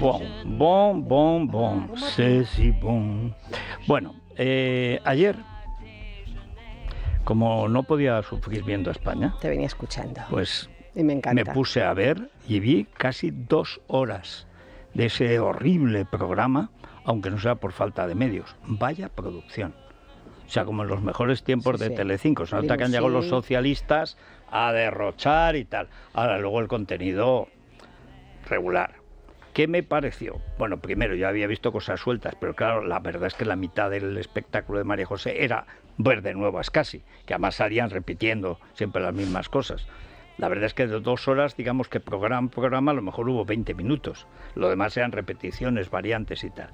Bom bom bom bom. Bueno, eh, ayer, como no podía sufrir viendo a España, te venía escuchando. Pues y me, me puse a ver y vi casi dos horas de ese horrible programa, aunque no sea por falta de medios. Vaya producción. O sea, como en los mejores tiempos de Telecinco. Se nota que han llegado los socialistas a derrochar y tal. Ahora, luego el contenido regular. ¿Qué me pareció? Bueno, primero yo había visto cosas sueltas, pero claro, la verdad es que la mitad del espectáculo de María José era ver de nuevas casi, que además salían repitiendo siempre las mismas cosas. La verdad es que de dos horas, digamos que programa programa, a lo mejor hubo 20 minutos. Lo demás eran repeticiones, variantes y tal.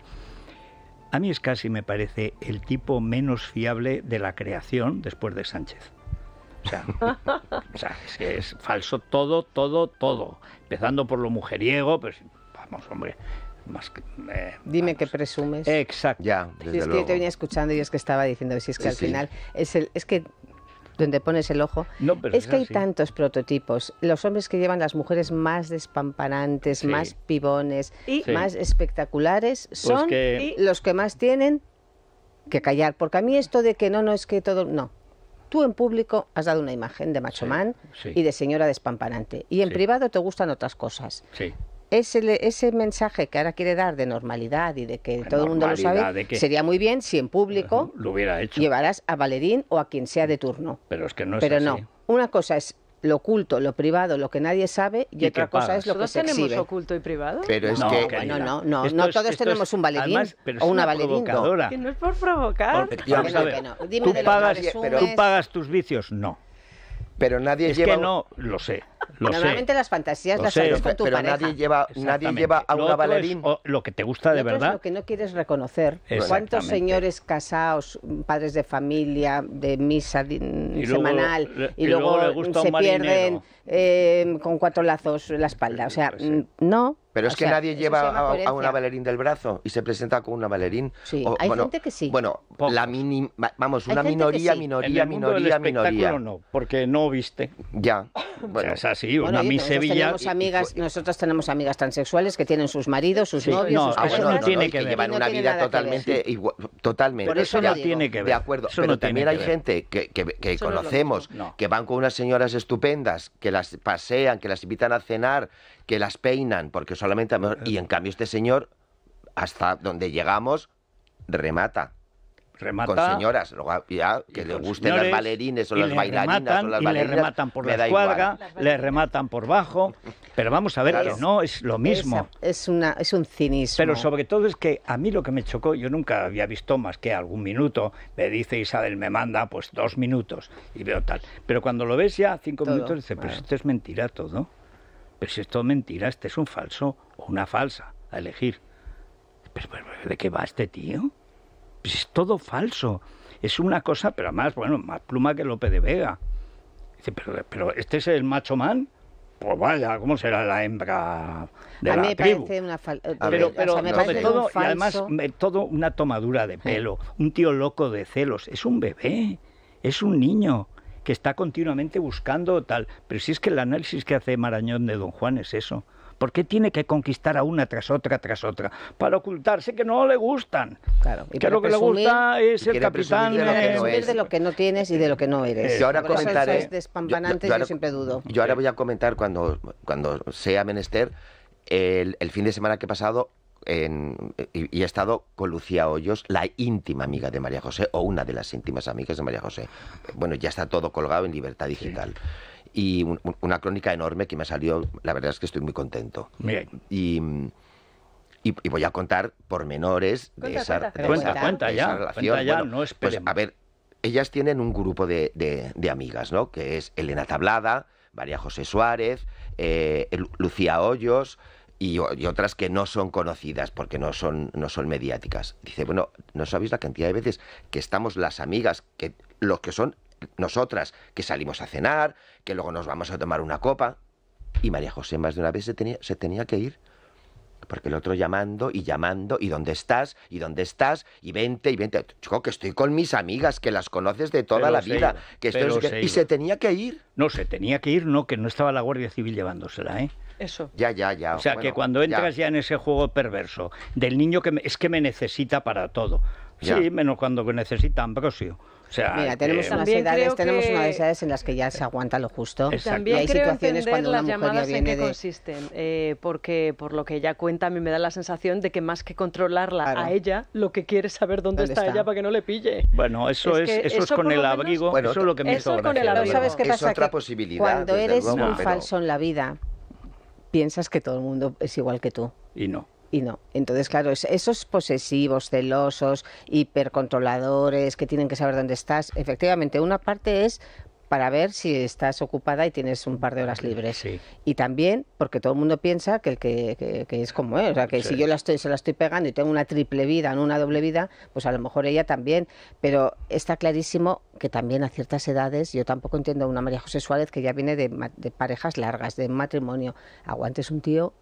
A mí es casi, me parece, el tipo menos fiable de la creación después de Sánchez. O sea, que es, es falso todo, todo, todo. Empezando por lo mujeriego, pues hombre. Más eh, Dime que presumes. Exacto. Ya, que yo te venía escuchando y es que estaba diciendo, si es que al final es, el, es que donde pones el ojo. es, que hay tantos prototipos. Los hombres que llevan las mujeres más despampanantes, más pibones, y más espectaculares, pues son los que más tienen que callar. Porque a mí esto de que no, no es que todo. No. Tú en público has dado una imagen de macho man y de señora despampanante. Y en privado te gustan otras cosas. Sí ese, ese mensaje que ahora quiere dar de normalidad y de que todo el mundo lo sabe, sería muy bien si en público lo hubiera hecho. llevaras a Valerín o a quien sea de turno. Pero es que no es Pero no, una cosa es lo oculto, lo privado, lo que nadie sabe y, otra cosa es lo que se tenemos oculto y privado? Pero es no, que no, no, no todos tenemos un Valerín o una, valerín Que no es por provocar. Porque, no. tú, tú pagas tus vicios, no. Pero nadie lleva. que no, lo sé. Lo Normalmente las fantasías las haces con tu pareja. Nadie lleva, nadie lleva a una bailarina. Lo que te gusta de verdad. lo que no quieres reconocer. ¿Cuántos señores casados, padres de familia, de misa semanal, y, luego, se pierden eh, con cuatro lazos la espalda? O sea, pues pues no. Pero es que nadie lleva a, una bailarín del brazo y se presenta con una bailarín. hay gente que sí. Bueno, la mini, vamos, una minoría, sí. minoría, minoría, del minoría. no, porque no viste. Ya. Bueno, es así, una Sevilla. Nosotros tenemos, amigas, tenemos amigas transexuales que tienen sus maridos, sus novios, sus tiene que, llevan una vida totalmente igual, totalmente. Por eso no tiene que ver. De acuerdo, pero también hay gente que conocemos que van con unas señoras estupendas, que las pasean, que las invitan a cenar, que las peinan porque son y en cambio, este señor, hasta donde llegamos, remata. Remata, con señoras, ya, que le gusten las bailarines o las bailarinas o las le rematan por la escuadra, le rematan por bajo, pero vamos a ver que no es lo mismo. Es, una, es un cinismo. Pero sobre todo es que a mí lo que me chocó, yo nunca había visto más que algún minuto, me dice Isabel, me manda pues dos minutos y veo tal. Pero cuando lo ves ya cinco minutos, dice, pero pues esto es mentira todo. Pero si esto es mentira, este es un falso o una falsa a elegir. Pero, ¿De qué va este tío? Pues es todo falso. Es una cosa, pero más, bueno, más pluma que Lope de Vega. Dice, pero, este es el macho man. Pues vaya, ¿cómo será la hembra una me todo, y además todo una tomadura de pelo, un tío loco de celos, es un bebé, es un niño que está continuamente buscando tal. Pero si es que el análisis que hace Marañón de Don Juan es eso. ¿Por qué tiene que conquistar a una tras otra tras otra? Para ocultarse que no le gustan. Claro. Y que lo que le gusta es el capitán. De lo, que eh, no es. de lo que no tienes y de lo que no eres. Yo ahora Por Eso es ahora, siempre dudo. Yo ahora voy a comentar cuando, cuando sea menester el, el fin de semana que he pasado y, he estado con Lucía Hoyos, la íntima amiga de María José, o una de las íntimas amigas de María José. Bueno, ya está todo colgado en Libertad Digital. Y una crónica enorme que me ha salió, la verdad es que estoy muy contento. Y, voy a contar por menores de esa, ya, relación. Pues, a ver, ellas tienen un grupo de, amigas, ¿no? Que es Elena Tablada, María José Suárez, eh, Lucía Hoyos, y, otras que no son conocidas porque no son, no son mediáticas. Dice, bueno, no sabéis la cantidad de veces que estamos las amigas, que los que son nosotras, que salimos a cenar, que luego nos vamos a tomar una copa. Y María José más de una vez se tenía, se tenía que ir. Porque el otro llamando y llamando, y dónde estás, y dónde estás, y vente, y vente. Chico, que estoy con mis amigas, que las conoces de toda la vida. que y se tenía que ir. No, se tenía que ir, no, que no estaba la Guardia Civil llevándosela, ¿eh? Eso. Ya, ya, ya. O sea, que cuando entras ya. en ese juego perverso del niño que es que me necesita para todo. Sí, menos cuando necesita necesitan, O sea, Mira, tenemos unas edades, tenemos en las que ya se aguanta lo justo. También hay situaciones cuando las una mujer en qué consisten, eh, porque por lo que ella cuenta a mí me da la sensación de que más que controlarla a ella, lo que quiere es saber dónde, está, ella para que no le pille. Bueno, eso es, eso, es con el abrigo, eso es lo que me eso con el abrigo. ¿Sabes Es otra posibilidad. Cuando eres un falso en la vida, piensas que todo el mundo es igual que tú. Y no. Y no. Entonces, claro, esos posesivos, celosos, hipercontroladores, que tienen que saber dónde estás, efectivamente, una parte es para ver si estás ocupada y tienes un par de horas libres. Y también porque todo el mundo piensa que el que, es como él, o sea, que si yo la estoy, se la estoy pegando y tengo una triple vida, no una doble vida, pues a lo mejor ella también. Pero está clarísimo que también a ciertas edades, yo tampoco entiendo a una María José Suárez que ya viene de parejas largas, de matrimonio, aguantes un tío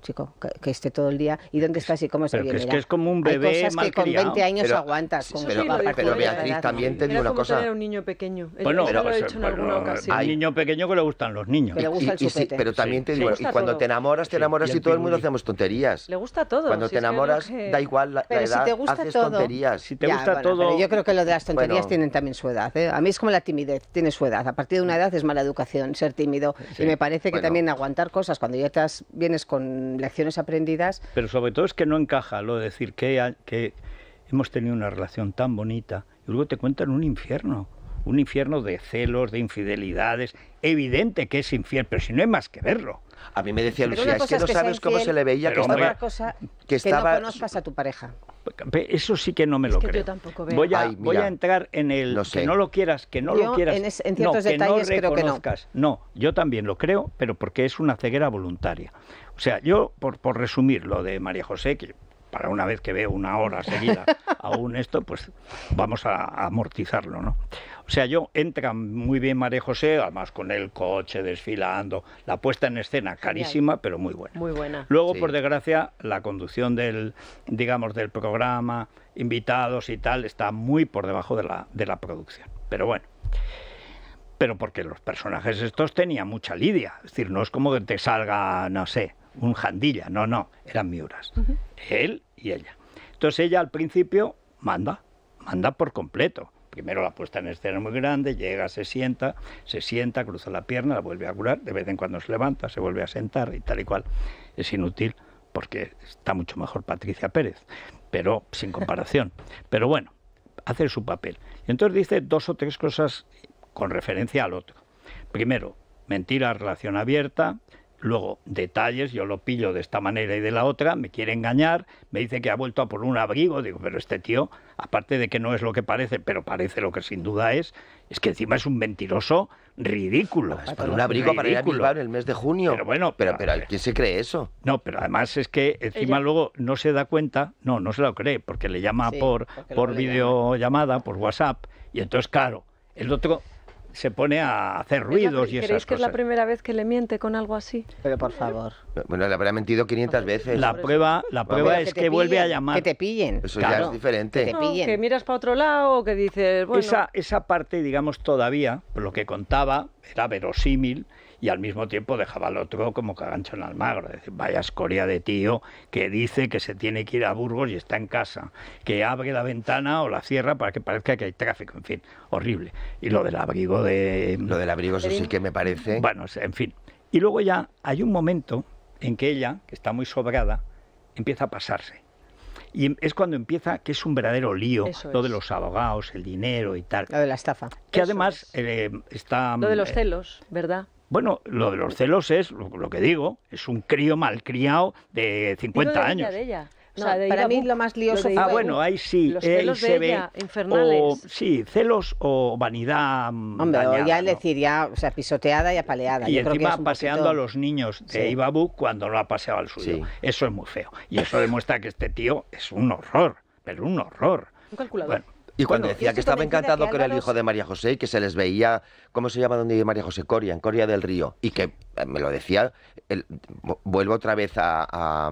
chico, que, esté todo el día. ¿Y dónde estás y cómo Es que es como un bebé. Hay cosas que con 20 años aguantas. pero, Beatriz, también te digo una cosa. Era un niño pequeño. bueno, pero, hecho en niño pequeño que le gustan los niños. y, sí, pero también te digo, y cuando te enamoras, te enamoras y, todo el mundo hacemos tonterías. Le gusta todo. Cuando te enamoras, da igual la, edad, haces tonterías. Si te gusta todo. Yo creo que lo de las tonterías tienen también su edad. ¿eh? A mí es como la timidez, tiene su edad. A partir de una edad es mala educación ser tímido. Y me parece que también aguantar cosas cuando ya estás vienes con lecciones aprendidas. Pero sobre todo es que no encaja lo de decir que, que hemos tenido una relación tan bonita y luego te cuentan un infierno. Un infierno de celos, de infidelidades. Evidente que es infiel, pero si no hay más que verlo. A mí me decía Lucía, es que no sabes cómo se le veía que estaba, cosa que estaba... Que no conozcas a tu pareja. Eso sí que no me es lo que creo. Yo tampoco veo. Voy, a, entrar en el que no lo quieras, que no lo quieras. ciertos detalles que no creo que no. No, yo también lo creo, pero porque es una ceguera voluntaria. O sea, yo, por, por resumir lo de María José, que para una vez que veo una hora seguida aún esto, pues vamos a, amortizarlo, ¿no? O sea, yo entra muy bien María José, además con el coche desfilando, la puesta en escena carísima, pero muy buena. Muy buena. Luego, por desgracia, la conducción del, digamos, del programa, invitados y tal, está muy por debajo de la, de la producción. Pero bueno pero porque los personajes estos tenían mucha lidia. Es decir, no es como que te salga, no sé, un jandilla, no, no, eran miuras, él y ella. Entonces ella al principio manda, manda por completo. Primero la puesta en escena muy grande, llega, se sienta, se sienta, cruza la pierna, la vuelve a curar, de vez en cuando se levanta, se vuelve a sentar y tal y cual. Es inútil porque está mucho mejor Patricia Pérez, pero sin comparación. Pero bueno, hace su papel. Y entonces dice dos o tres cosas con referencia al otro. Primero, mentira, relación abierta, Luego, detalles, yo lo pillo de esta manera y de la otra, me quiere engañar, me dice que ha vuelto a por un abrigo, digo, pero este tío, aparte de que no es lo que parece, pero parece lo que sin duda es, es que encima es un mentiroso ridículo. Ah, es para un abrigo para ir a en el mes de junio. Pero bueno, pero, pero, eh, ¿quién se cree eso? No, pero además es que encima luego no se da cuenta, no, no se lo cree, porque le llama por, por videollamada, por WhatsApp, y entonces, claro, el otro se pone a hacer ruidos y esas cosas. que es la primera vez que le miente con algo así? Pero por favor. Bueno, le habrá mentido 500 veces. La prueba, la prueba es que, vuelve a llamar. Que te pillen. Eso ya es diferente. Que, miras para otro lado o que dices, bueno... Esa, esa parte, digamos, todavía, por lo que contaba, era verosímil y al mismo tiempo dejaba al otro como que agancho en Almagro. decir, vaya escoria de tío que dice que se tiene que ir a Burgos y está en casa, que abre la ventana o la cierra para que parezca que hay tráfico, en fin, horrible. Y lo del abrigo de... Lo del abrigo, eso sí que me parece... Bueno, en fin. Y luego ya hay un momento en que ella, que está muy sobrada, empieza a pasarse. Y es cuando empieza que es un verdadero lío lo de los abogados, el dinero y tal. Lo de la estafa. Que además eh, está... Lo de mm, los eh, celos, ¿verdad? Bueno, lo de los celos es, lo, que digo, es un crío malcriado de 50 digo de años. de ella. para mí lo más lioso fue... Ah, bueno, ahí sí. Los celos se de ella, infernales. O, sí, celos o vanidad. Hombre, dañada, ya es decir, ya, o sea, pisoteada y apaleada. Y encima paseando a los niños de Ibabu cuando lo ha paseado al suyo. Eso es muy feo. Y eso demuestra que este tío es un horror, pero un horror. Un calculador. Y cuando decía que estaba encantado que, era el hijo de María José y que se les veía, ¿cómo se llama donde vive María José? Coria, en Coria del Río. Y que eh, me lo decía, vuelvo otra vez a,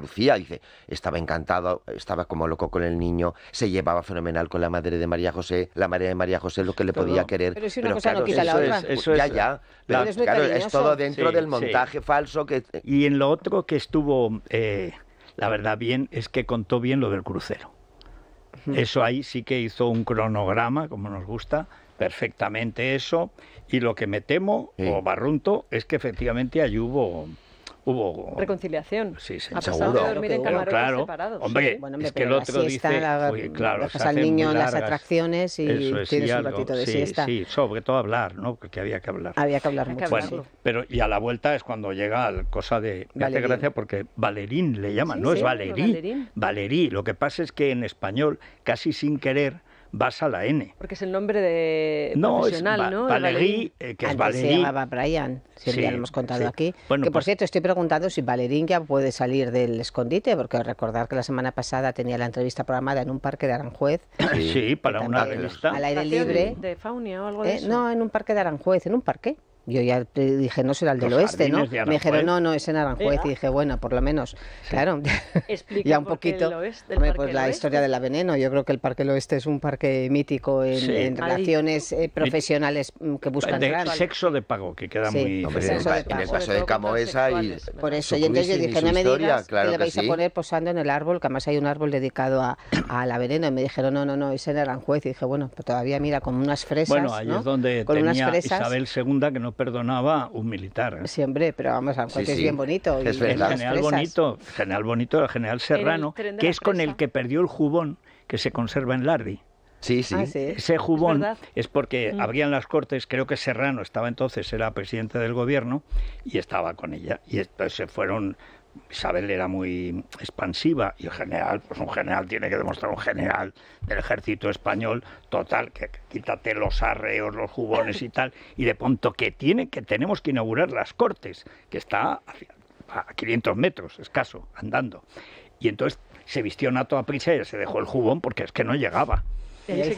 Lucía, dice, estaba encantado, estaba como loco con el niño, se llevaba fenomenal con la madre de María José, la madre de María José lo que le podía querer. Pero si no quita ya, ya. claro, es todo dentro del montaje falso. que Y en lo otro que estuvo, eh, la verdad, bien, es que contó bien lo del crucero eso ahí sí que hizo un cronograma, como nos gusta, perfectamente eso. Y lo que me temo, o barrunto, es que efectivamente ahí hubo hubo reconciliación. Sí, sí, seguro. dormir en separados. Hombre, es que el otro dice, la, claro, dejas al niño las atracciones y tienes un ratito de siesta. Sí, sobre todo hablar, ¿no? Porque había que hablar. Había que hablar mucho. pero y a la vuelta es cuando llega la cosa de Gracias, gracia porque Valerín le llaman, no es Valerí, Valerí. Lo que pasa es que en español casi sin querer vas a la N. Porque es el nombre de no, profesional, ¿no? Valerie, eh, que se llamaba Brian, si lo hemos contado aquí. que por pues cierto, estoy preguntando si Valerín ya puede salir del escondite, porque recordar que la semana pasada tenía la entrevista programada en un parque de Aranjuez. Sí, para una revista. Al aire libre. ¿De Faunia o algo eh, de eso? No, en un parque de Aranjuez, en un parque. Yo ya dije, no será el del oeste, ¿no? Me dijeron, no, no, es en Aranjuez. Y dije, bueno, por lo menos, claro. ya un poquito. pues la historia de la veneno. Yo creo que el Parque del Oeste es un parque mítico en, relaciones eh, profesionales mm, que buscan. De, gran. sexo de pago, que queda muy. en, el, caso de Camoesa y. Por eso, y entonces yo dije, no me digas que le vais a poner posando en el árbol, que además hay un árbol dedicado a, a, la veneno. Y me dijeron, no, no, no, es en Aranjuez. Y dije, bueno, pues todavía mira, con unas fresas. Bueno, ahí es donde tenía Isabel II que no perdonaba un militar. ¿eh? siempre pero vamos, a ver, es bien bonito. el general bonito, general bonito, el general Serrano, que es con el que perdió el jubón que se conserva en Lardi. Sí, sí. Ah, Ese jubón es, porque mm. abrían las cortes, creo que Serrano estaba entonces, era presidente del gobierno, y estaba con ella. Y entonces se fueron, Isabel era muy expansiva y el general, pues un general tiene que demostrar un general del ejército español total, que quítate los arreos, los jubones y tal, y de punto que tiene que tenemos que inaugurar las Cortes, que está a 500 metros, escaso, andando. Y entonces se vistió a toda prisa y se dejó el jubón porque es que no llegaba. Y ahí,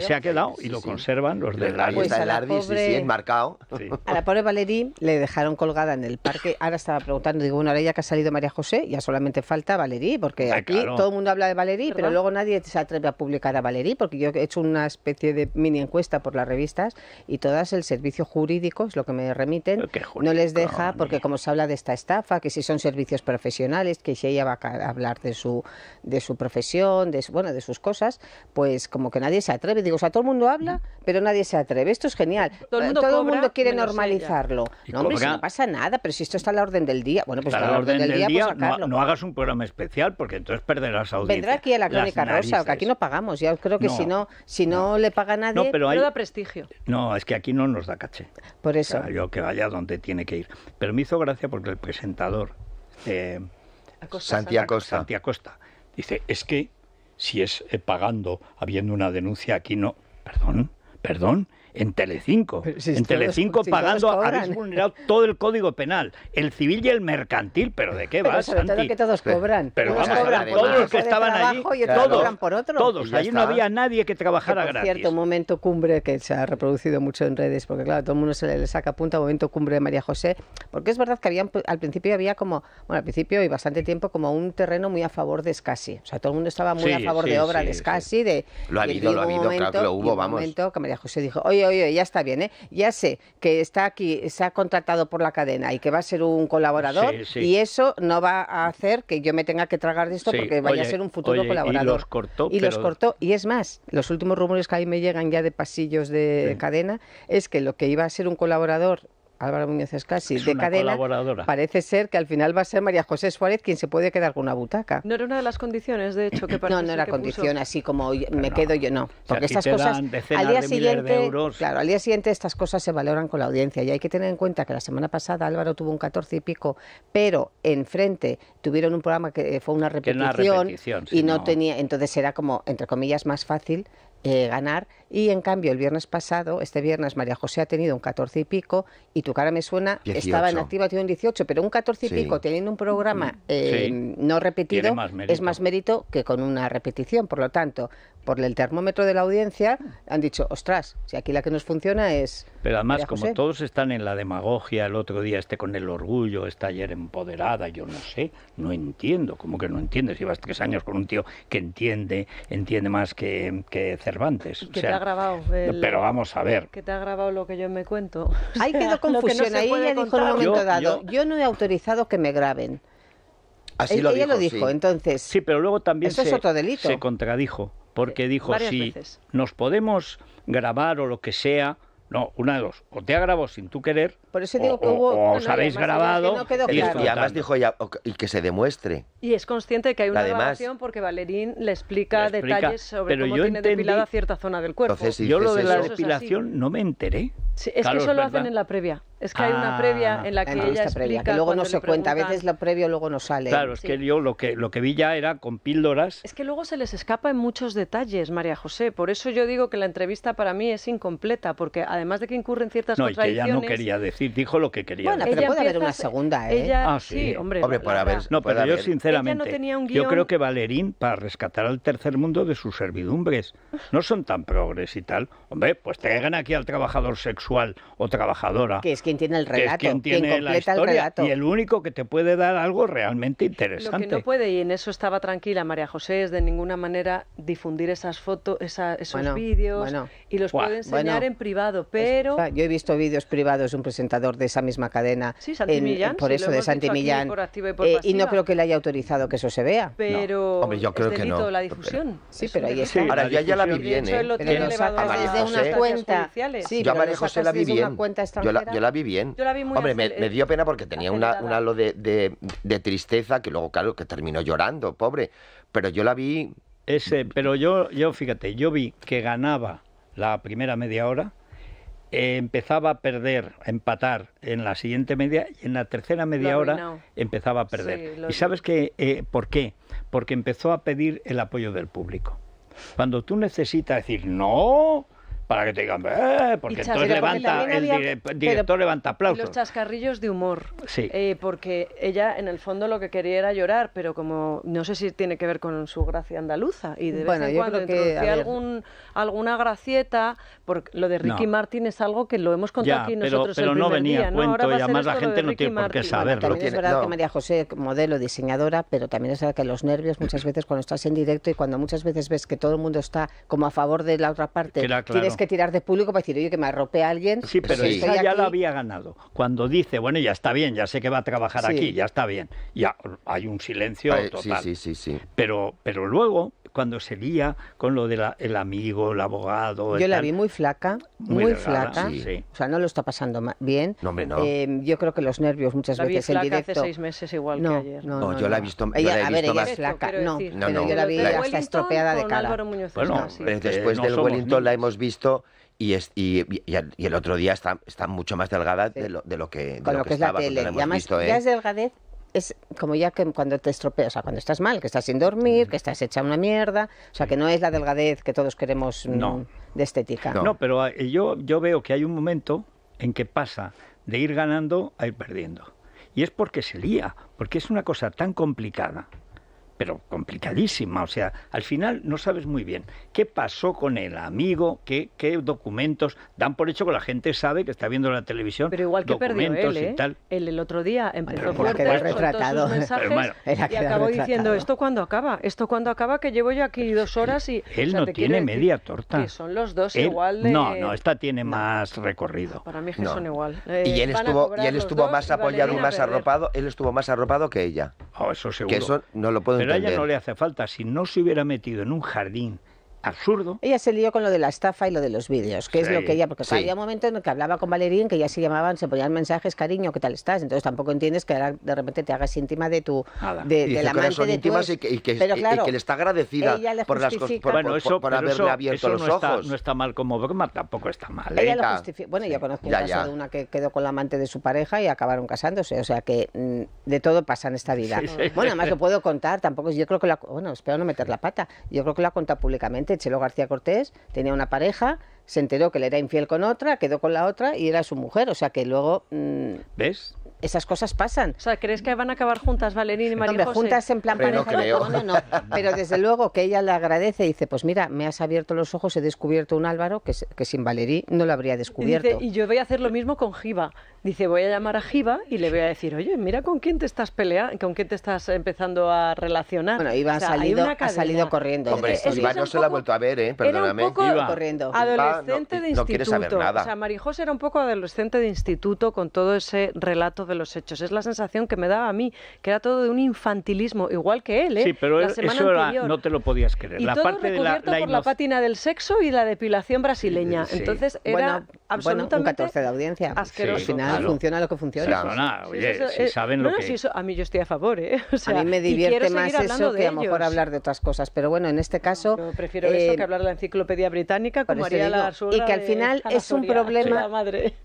se, ha quedado y lo conservan los pues de la Pues de enmarcado. A la pobre Valerí le dejaron colgada en el parque. Ahora estaba preguntando, digo, bueno, ahora ya que ha salido María José, ya solamente falta Valerí, porque aquí todo el mundo habla de Valerí, pero luego nadie se atreve a publicar a Valerí, porque yo he hecho una especie de mini encuesta por las revistas y todas el servicio jurídico, es lo que me remiten, no les deja, porque como se habla de esta estafa, que si son servicios profesionales, que si ella va a hablar de su, de su profesión, de bueno, de sus cosas, pues como que nadie se atreve. Digo, o sea, todo el mundo habla, pero nadie se atreve. Esto es genial. Todo el eh, mundo, todo mundo quiere normalizarlo. No, hombre, si no pasa nada, pero si esto está a la orden del día. Bueno, pues a la orden, del, día, pues No, hagas un programa especial porque entonces perderás audiencia. Vendrá aquí a la Crónica Rosa, que aquí no pagamos. Ya creo que si no, si no, le paga nadie, no da prestigio. No, es que aquí no nos da caché. Por eso. yo que vaya donde tiene que ir. permiso, gracias hizo gracia porque el presentador, Santiago Costa, dice, es que si es eh, pagando, habiendo una denuncia aquí, no. Perdón, perdón, en Telecinco. en Telecinco pagando, habéis vulnerado todo el código penal, el civil y el mercantil, pero ¿de qué pero vas, sobre que todos cobran. Pero todos todos que estaban allí, todos, por otro. todos, allí no había nadie que trabajara por cierto, momento cumbre que se ha reproducido mucho en redes, porque claro, todo el mundo se le saca punta, momento cumbre de María José, porque es verdad que al principio había como, bueno, al principio y bastante tiempo, como un terreno muy a favor de Escasi, o sea, todo el mundo estaba muy a favor de obra de Escasi, de... Lo ha habido, lo ha habido, claro que lo hubo, vamos. momento que María José dijo, oye, oye, ya está bien, ¿eh? ya sé que está aquí, se ha contratado por la cadena y que va a ser un colaborador y eso no va a hacer que yo me tenga que tragar de esto porque vaya a ser un futuro colaborador. Y los cortó. Y los cortó. Y es más, los últimos rumores que a mí me llegan ya de pasillos de cadena es que lo que iba a ser un colaborador Álvaro Muñoz casi, es de cadena, parece ser que al final va a ser María José Suárez quien se puede quedar con una butaca. No era una de las condiciones, de hecho, que No, no era condición, así como me quedo yo, no. Porque estas cosas, al día siguiente, claro, al día siguiente estas cosas se valoran con la audiencia y hay que tener en cuenta que la semana pasada Álvaro tuvo un 14 y pico, pero enfrente tuvieron un programa que fue una repetición, una y no tenía, entonces era como entre comillas más fácil eh, ganar. Y en cambio, el viernes pasado, este viernes, María José ha tenido un 14 y pico, y tu cara me suena, estaba en activa, tiene un 18, pero un 14 y pico teniendo un programa eh, no repetido es más mérito que con una repetición. Por lo tanto, por el termómetro de la audiencia, han dicho, ostras, si aquí la que nos funciona es... Pero además, como todos están en la demagogia, el otro día esté con el orgullo, está ayer empoderada, yo no sé, no entiendo, ¿cómo que no entiendes, llevas tres años con un tío que entiende, entiende más que, que Cervantes. Que te ha grabado. pero vamos a ver. Que te ha grabado lo que yo me cuento. Ahí quedó confusión, ahí ella dijo en un momento dado, yo no he autorizado que me graben. Así e- lo ella dijo, lo dijo, entonces. Sí, pero luego también se, se contradijo, porque eh, dijo, si nos podemos grabar o lo que sea, no, una de dos. O te agravo sin tu querer. Por eso digo o, que hubo. os habéis grabado. y, además dijo ella, y que se demuestre. Y es consciente de que hay una grabación porque Valerín le explica, detalles sobre pero cómo yo tiene depilada cierta zona del cuerpo. Entonces, yo lo de la depilación no me enteré es que eso lo hacen en la previa. Es que hay una previa ah. en la que ella explica que luego no se cuenta, a veces la previa luego no sale. Claro, es que yo lo que lo que vi ya era con píldoras. Es que luego se les escapa en muchos detalles, María José, por eso yo digo que la entrevista para mí es incompleta porque además de que incurren ciertas no, contradicciones. No, y que ella no quería decir, dijo lo que quería. Bueno, pero puede haber una segunda, ¿eh? Ella, ah, sí. hombre, No, pero yo sinceramente yo creo que Valerín para rescatar al tercer mundo de sus servidumbres no son tan progres y tal. Hombre, pues te traigan aquí al trabajador sexual o trabajadora. Que es quien tiene el relato, quien tiene la historia el relato. y el único que te puede dar algo realmente interesante. Lo que no puede, y en eso estaba tranquila María José, es de ninguna manera difundir esas fotos, esos vídeos, y los puede enseñar en privado, pero... Yo he visto vídeos privados de un presentador de esa misma cadena, en, Millán, por eso de Santi Millán, eh, y, no creo que le haya autorizado que eso se vea. Pero no. Hombre, yo creo es que no. la difusión. Sí, pero ahí está. Ahora, ya la vi bien, ¿eh? Pero desde una cuenta. Sí, yo a María José yo la, vi bien. Hombre, me, eh, dio pena porque tenía un una, halo de, tristeza que luego, claro, que terminó llorando, pobre. Pero yo la vi. Ese, pero yo, yo, fíjate, yo vi que ganaba la primera media hora, eh, empezaba a perder, a empatar en la siguiente media y en la tercera media hora empezaba a perder. ¿Y sabes qué, eh, por qué? Porque empezó a pedir el apoyo del público. Cuando tú necesitas decir, no, para que te digan, eh", porque entonces levanta, el director levanta aplausos. Los chascarrillos de humor. Sí. Eh, porque ella, en el fondo, lo que quería era llorar, pero como no sé si tiene que ver con su gracia andaluza, y de bueno, vez en cuando introducía algún, alguna gracieta, porque lo de Ricky Martin es algo que lo hemos contado ya, aquí nosotros. Pero, pero no venía cuento, y además la gente no tiene por qué saberlo. Bueno, es verdad que María José, modelo, diseñadora, pero también es verdad que los nervios muchas veces cuando estás en directo y cuando muchas veces ves que todo el mundo está como a favor de la otra parte, claro que tirar de público para decir, oye, que me arrope alguien. Sí, pero ella ya lo había ganado. Cuando dice, bueno, ya está bien, ya sé que va a trabajar aquí, ya está bien. Ya hay un silencio total. Sí, sí, sí, sí. Pero, pero luego, cuando se lía con lo del amigo, el abogado. El yo la vi muy flaca, muy, flaca. O sea, no lo está pasando bien. No, hombre, no. Eh, yo creo que los nervios muchas la veces vi flaca en directo. hace seis meses igual no, que ayer. No, no, no yo la he visto. Ella, la a ver, visto ella más... es flaca. No, yo la vi hasta estropeada de cara. Bueno, pero eh, después del Wellington la hemos visto. Y, y, y, el otro día está, está mucho más delgada de, lo, de, lo, que, de lo que, es la tele. visto, ¿eh? ya es delgadez es como ya que cuando te estropeas, o sea, cuando estás mal, que estás sin dormir, que estás hecha una mierda, o sea, que no es la delgadez que todos queremos mm, no. de estética. No, no pero ah, yo, yo veo que hay un momento en que pasa de ir ganando a ir perdiendo. Y es porque se lía, porque es una cosa tan complicada pero complicadísima. O sea, al final no sabes muy bien qué pasó con el amigo, qué, qué documentos dan por hecho que la gente sabe que está viendo la televisión. Pero igual que documentos perdió él, y ¿eh? tal. Él el otro día ah, empezó por retratado. Mensajes y acabó diciendo esto cuándo acaba, esto cuándo acaba que llevo yo aquí dos horas y él no tiene media torta. Que son los dos igual de... No, no, esta tiene más recorrido. Para mí son igual. y eh, él estuvo y él estuvo más apoyado y más arropado, él estuvo más arropado que ella. Oh, eso seguro. Que eso no lo puedo pero ella no le hace falta. Si no se hubiera metido en un jardín absurdo. Ella se lió con lo de la estafa y lo de los vídeos, que es lo que ella, porque había momentos en el que hablaba con Valerín, que ya se llamaban, se ponían mensajes, cariño, ¿qué tal estás? Entonces tampoco entiendes que ahora de repente te hagas íntima de tu, de, la amante de tu y que, le está agradecida por las cosas, por, bueno, eso, haberle abierto los no ojos. Está, no está mal como broma, tampoco está mal. ¿eh? Bueno, yo conozco caso de una que quedó con la amante de su pareja y acabaron casándose, o sea que mm, de todo pasa en esta vida. Bueno, además lo puedo contar, tampoco, yo creo que la, bueno, espero no meter la pata, yo creo que lo ha contado públicamente Chelo García Cortés tenía una pareja, se enteró que le era infiel con otra, quedó con la otra y era su mujer. O sea que luego. Mm, ¿Ves? esas cosas pasan. O sea, ¿crees que van a acabar juntas Valerín y María juntas en plan pareja. No, no, Pero desde luego que ella le agradece y dice, pues mira, me has abierto los ojos, he descubierto un Álvaro que, sin Valerí no lo habría descubierto. y yo voy a hacer lo mismo con Giva. Dice, voy a llamar a Jiva y le voy a decir, oye, mira con quién te estás peleando, con quién te estás empezando a relacionar. Bueno, Iván ha, salido, corriendo. Hombre, Iván no se la ha vuelto a ver, ¿eh? Perdóname. Adolescente de instituto. No O sea, María era un poco adolescente de instituto con todo ese relato de los hechos. Es la sensación que me daba a mí, que era todo de un infantilismo, igual que él, ¿eh? Sí, pero eso no te lo podías creer. Y la todo parte de la, por la pátina del sexo y la depilación brasileña. Entonces era bueno, absolutamente bueno, un 14 de audiencia. Asqueroso. Al final funciona lo que funciona. oye, saben lo que... a mí yo estoy a favor, ¿eh? a mí me divierte más eso que a lo mejor hablar de otras cosas. Pero bueno, en este caso... prefiero eso eh, que hablar de la enciclopedia británica, como haría la Y que al final es un problema...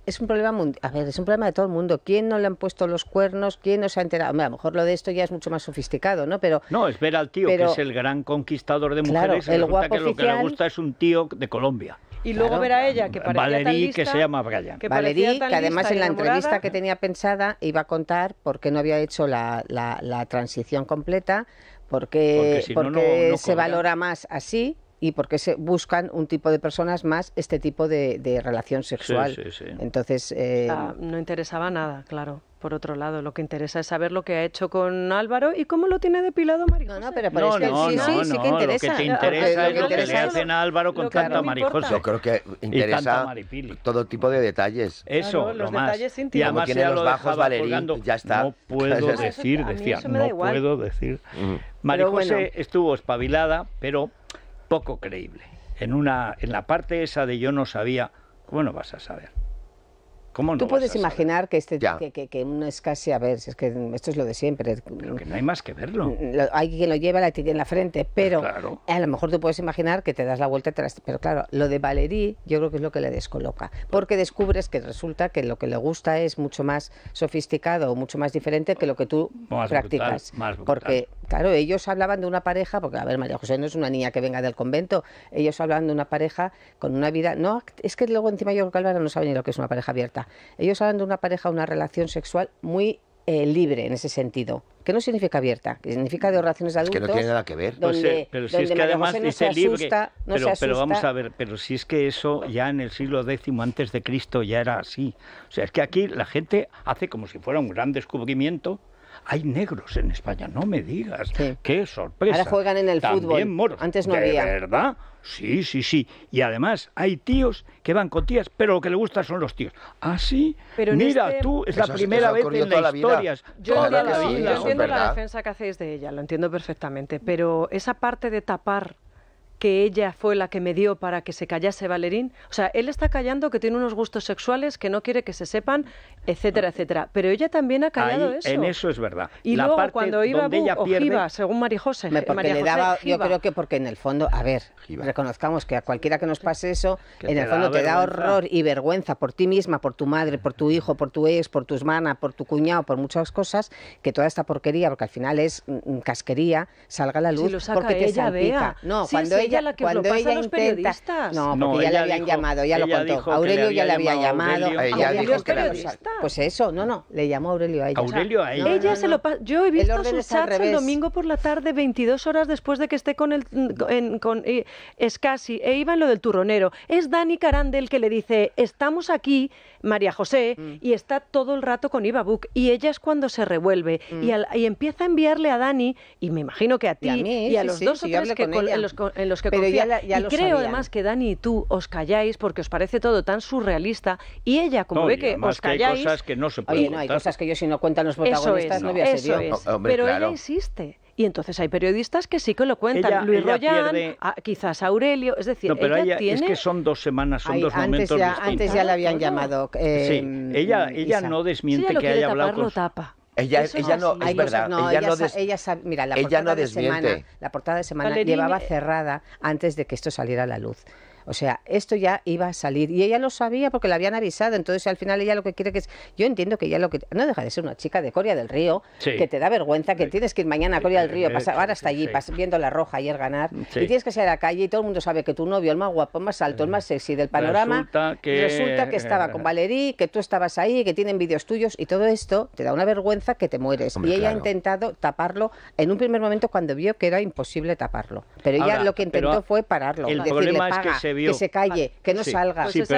Es un problema A ver, es un problema de todo el mundo. ¿Quién no le puesto los cuernos, quién no se ha enterado. a lo mejor lo de esto ya es mucho más sofisticado, ¿no? Pero no es ver al tío que es el gran conquistador de mujeres. el guapo que lo que le gusta es un tío de Colombia. Y luego ver a ella, que parecía Valerie, tan que se llama Brian. Que que además en la entrevista que tenía pensada iba a contar por qué no había hecho la, transición completa, porque, se valora más así y porque se buscan un tipo de personas más este tipo de, relación sexual. Sí, sí, Entonces. Eh, no interesaba nada, claro. Por otro lado, lo que interesa es saber lo que ha hecho con Álvaro y cómo lo tiene depilado Marijose... No, no, pero no, sí, sí, sí que interesa. Lo que te interesa es lo que, le hacen a Álvaro con tanta María Yo creo que interesa todo tipo de detalles. Eso, los detalles más. ya tiene los bajos Valerín, ya está. No puedo decir, decía, no puedo decir. ...Marijose estuvo espabilada, pero poco creíble. En, una, en la parte esa de yo no sabía, ¿cómo no vas a saber? ¿Cómo no Tú puedes imaginar que, este, que, que, uno es casi, a ver, si es que esto es lo de siempre. que no hay más que verlo. Mm, hay quien lo lleva la en la frente, pues pero a lo mejor tú puedes imaginar que te das la vuelta, atrás. pero claro, lo de Valerie yo creo que es lo que le descoloca, porque descubres que resulta que lo que le gusta es mucho más sofisticado, o mucho más diferente que lo que tú practicas. más Porque Claro, ellos hablaban de una pareja, porque a ver, María José no es una niña que venga del convento, ellos hablaban de una pareja con una vida, no, es que luego encima yo creo que Álvaro no sabe ni lo que es una pareja abierta. Ellos hablan de una pareja, una relación sexual muy eh, libre en ese sentido. Que no significa abierta, que significa de relaciones de adultos. Es que no tiene nada que ver. no sé, pues, eh, pero si es que además dice libre. pero, pero, vamos a ver, pero si es que eso ya en el siglo X antes de Cristo ya era así. O sea, es que aquí la gente hace como si fuera un gran descubrimiento hay negros en España, no me digas. Qué sorpresa. Ahora juegan en el También fútbol. Moros. Antes no había. ¿Verdad? Sí, sí, sí. Y además hay tíos que van con tías, pero lo que le gusta son los tíos. Ah, sí. Pero Mira, este- tú, es la primera vez en la, historia. Yo la, Yo entiendo la defensa que hacéis de ella, lo entiendo perfectamente. Pero esa parte de tapar que ella fue la que me dio para que se callase Valerín. O sea, él está callando que tiene unos gustos sexuales que no quiere que se sepan, etcétera, etcétera. Pero ella también ha callado eso. En eso es verdad. Y la luego cuando iba a ella según Marijosa, me, eh, María José, yo creo que porque en el fondo, a ver, reconozcamos que a cualquiera que nos pase eso, en el fondo te da horror y vergüenza por ti misma, por tu madre, por tu hijo, por tu ex, por tu hermana, por tu cuñado, por muchas cosas, que toda esta porquería, porque al final es mm, mm, casquería, salga a la luz porque ella, Vea. No, cuando ella la cuando lo los periodistas. No, porque ya le habían llamado, ya lo contó. Aurelio ya le había llamado. dijo que Pues eso, no, no, le llamó Aurelio a ella. Aurelio a ella. se lo Yo he visto su chat el domingo por la tarde, 22 horas después de que esté con el... En, con, eh, Escasi e iba en lo del turronero. Es Dani Carandel que le dice, estamos aquí María José, mm. y está todo el rato con Iba y ella es cuando se revuelve, mm. y, empieza a enviarle a Dani, y me imagino que a ti, y a, los dos o tres que en, los, que confía. y creo además que Dani y tú os calláis porque os parece todo tan surrealista, y ella, como ve que os calláis... hay cosas que no hay cosas que yo si no cuentan los protagonistas no, a Pero ella insiste. Y entonces hay periodistas que sí que lo cuentan. Luis Royán, ah, quizás Aurelio, es decir, ella, tiene... Es que son dos semanas, son dos antes momentos ya, distintos. Antes ya la habían llamado. ella, ella no desmiente que haya hablado Lo tapa. Ella, ella no, es verdad. no, ella, no des, mira, la portada, de semana, la portada de semana llevaba cerrada antes de que esto saliera a la luz. O sea, esto ya iba a salir. Y ella lo sabía porque la habían avisado. Entonces, al final, ella lo que quiere que es. Yo entiendo que ella lo que. No deja de ser una chica de Coria del Río, que te da vergüenza, que tienes que ir mañana a Coria del Río, pasar hasta allí, viendo la roja ayer ganar. Y tienes que salir a la calle y todo el mundo sabe que tu novio, el más guapo, el más alto, el más eh, sexy del panorama. Resulta que, estaba con eh, Valerí, que tú estabas ahí, que tienen vídeos tuyos y todo esto te da una vergüenza que te mueres. y ella ha intentado taparlo en un primer momento cuando vio que era imposible taparlo. Pero ella lo que intentó fue pararlo. decirle, paga. Que se calle, ah, que no salga. Pues ese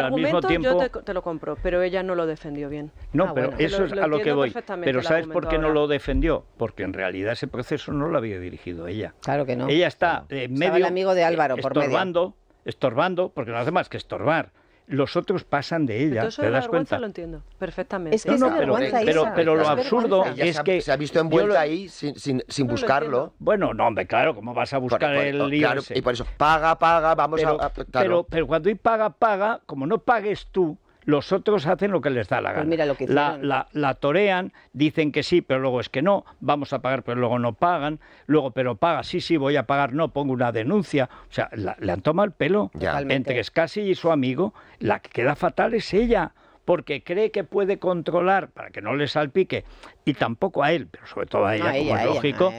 Yo te, lo compro, pero ella no lo defendió bien. No, ah, pero eso es a lo que voy. Pero ¿sabes por qué no lo defendió? Porque en realidad ese proceso no lo había dirigido ella. Claro que no. Ella está en eh, medio... amigo de Álvaro, eh, Estorbando, estorbando, porque no hace más que estorbar los otros pasan de ella. ¿Te das cuenta? lo entiendo perfectamente. pero, lo absurdo es que... Se ha visto envuelta ahí sin, buscarlo. Bueno, no, hombre, claro, ¿cómo vas a buscar el libro? Y por eso, paga, paga, vamos a... pero, pero cuando y paga, paga, como no pagues tú, los otros hacen lo que les da la pues gana. la, la, torean, dicen que sí, pero luego es que no, vamos a pagar, pero luego no pagan, luego pero paga, sí, sí, voy a pagar, no, pongo una denuncia. O sea, le han tomado el pelo entre Scassi y su amigo. La que queda fatal es ella porque cree que puede controlar para que no le salpique, y tampoco a él, pero sobre todo a ella, como es lógico,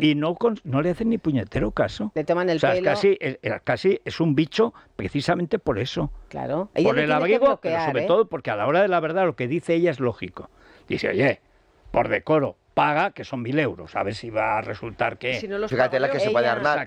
y no, no le hacen ni puñetero caso. Le toman el o sea, Es casi, es, un bicho precisamente por eso. Claro. por el abrigo, pero sobre ¿eh? todo porque a la hora de la verdad lo que dice ella es lógico. Dice, oye, por decoro, paga, que son mil euros. A ver si va a resultar que... Fíjate la que se puede armar.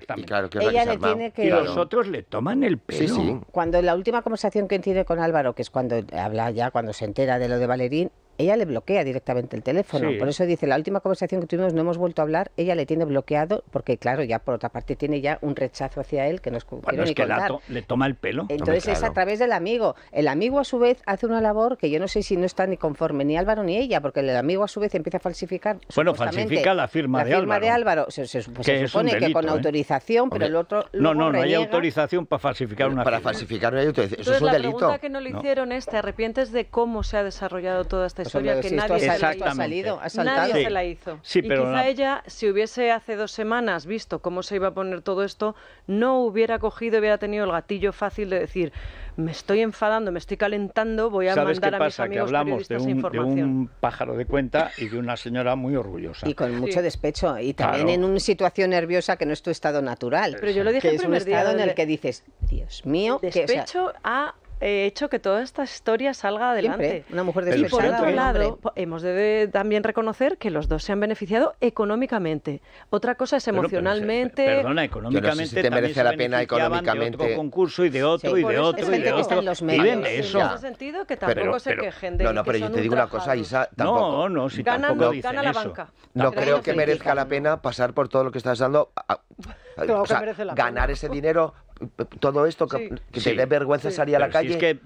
Y Y los otros le toman el pelo. Cuando la última conversación que tiene con Álvaro, que es cuando habla ya, cuando se entera de lo de Valerín, ella le bloquea directamente el teléfono. Por eso dice, la última conversación que tuvimos no hemos vuelto a hablar, ella le tiene bloqueado, porque claro, ya por otra parte tiene ya un rechazo hacia él que no es, bueno, es que le toma el pelo. Entonces es a través del amigo. El amigo a su vez hace una labor que yo no sé si no está ni conforme ni Álvaro ni ella, porque el amigo a su vez empieza a falsificar. Bueno, falsifica la firma, la de, Álvaro. de Álvaro. Se, supone que con ¿eh? autorización, pero el otro... No, no, no hay autorización para falsificar una firma. Para falsificar una autorización. Eso es un la delito. que no lo hicieron este arrepientes de cómo se ha desarrollado toda esta accesoria que nadie se la hizo. nadie se la hizo. y quizá ella, si hubiese hace dos semanas visto cómo se iba a poner todo esto, no hubiera cogido, hubiera tenido el gatillo fácil de decir, me estoy enfadando, me estoy calentando, voy a mandar a mis amigos que hablamos que un, De un pájaro de cuenta y de una señora muy orgullosa. Y con mucho despecho. Y también en una situación nerviosa que no es tu estado natural. Pero yo lo dije el primer es un estado en el que dices, Dios mío... Despecho a ...he hecho que toda esta historia salga adelante. Siempre, una mujer de y por otro lado, hemos de también reconocer que los dos se han beneficiado económicamente. Otra cosa es emocionalmente. Pero, pero, perdona, económicamente. No sé si te merece la pena económicamente. De otro concurso y de otro y de otro y de otro. Viven de eso. En ese sentido que tampoco pero, se quejen de No, no, pero yo te digo una cosa, Isa. no, no, si tampoco dicen la banca. Eso. No creo que merezca la pena pasar por todo lo que estás dando. o sea, ganar ese dinero todo esto que, te dé vergüenza salir a la calle.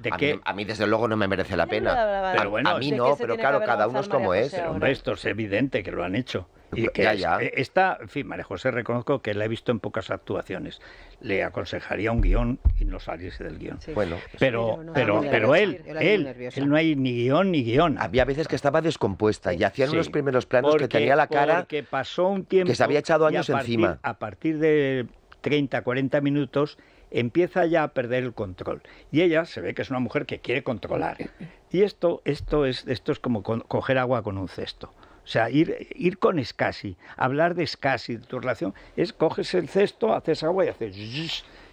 a, Mí, desde luego, no me merece la pena. bueno, a mí no, pero claro, cada uno es como es. Pero hombre, esto es evidente que lo han hecho. Y que ya, Esta, en fin, María José, reconozco que la he visto en pocas actuaciones. Le aconsejaría un guión y no salirse del guión. Bueno, pero, pero, pero, él, él, no hay ni guión ni guión. Había veces que estaba descompuesta y hacían unos primeros planos que tenía la cara. que pasó un tiempo. se había echado años encima. A partir de 30, 40 minutos, empieza ya a perder el control. Y ella se ve que es una mujer que quiere controlar. Y esto, esto, es, esto es como coger agua con un cesto. O sea, ir, ir con escasi, hablar de escasi de tu relación, es coges el cesto, haces agua y haces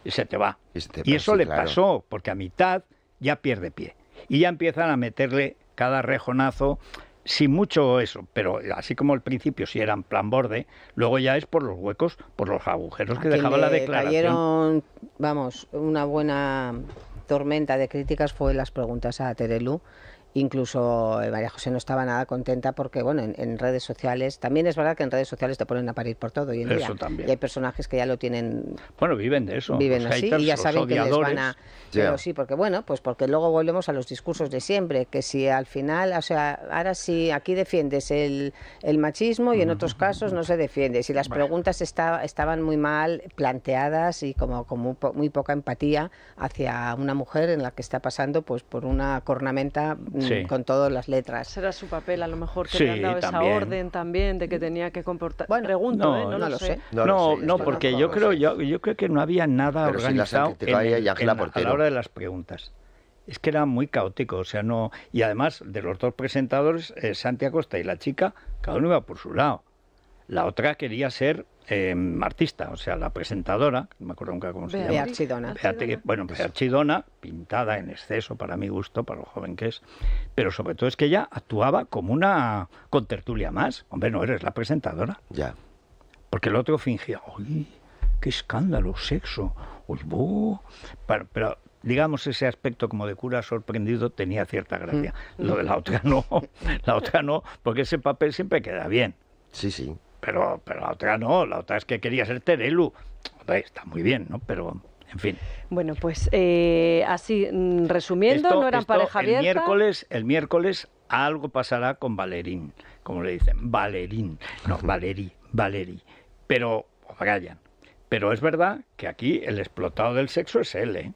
y se te va. Y, eso le pasó, porque a mitad ya pierde pie. Y ya empiezan a meterle cada rejonazo sin mucho eso, pero así como al principio si eran plan borde, luego ya es por los huecos, por los agujeros que dejaba la declaración. vamos, una buena tormenta de críticas fue las preguntas a Terelu Incluso eh, María José no estaba nada contenta porque, bueno, en, redes sociales, también es verdad que en redes sociales te ponen a parir por todo hoy en Y hay personajes que ya lo tienen... Bueno, viven de eso. Viven así y ya saben que les van a... Pero sí, porque bueno, pues porque luego volvemos a los discursos de siempre, que si al final, o sea, ahora sí, aquí defiendes el, machismo y en otros casos no se defiende. Si las preguntas estaban muy mal planteadas y como, como muy poca empatía hacia una mujer en la que está pasando pues por una cornamenta con todas las letras. Era su papel, a lo mejor, que le han dado esa orden también de que tenía que comportar. Bueno, pregunto, ¿eh? no, no, lo, sé. No, porque yo creo, yo, creo que no había nada organizado a, la hora de las preguntas. Es que era muy caótico, o sea, no. Y además, de los dos presentadores, eh, Santi Santiago y la chica, cada uno iba por su lado. La otra quería ser em, artista, o sea, la presentadora, no me acuerdo nunca cómo se llama. Archidona. bueno, pues Archidona, pintada en exceso para mi gusto, para lo joven que es, pero sobre todo es que ella actuaba como una contertulia más. Hombre, no eres la presentadora. Ya. Porque el otro fingía, ay, qué escándalo, sexo, Pero, digamos, ese aspecto como de cura sorprendido tenía cierta gracia. Mm. Lo de la otra no, la otra no, porque ese papel siempre queda bien. Sí, sí pero, pero la otra no, la otra es que quería ser Terelu. Está muy bien, ¿no? Pero, en fin. Bueno, pues eh, así, mm, resumiendo, no eran pareja abierta. El miércoles, el miércoles algo pasará con Valerín, como le dicen, Valerín, no, Valerí, Valerí, pero, o Pero es verdad que aquí el explotado del sexo es él, ¿eh?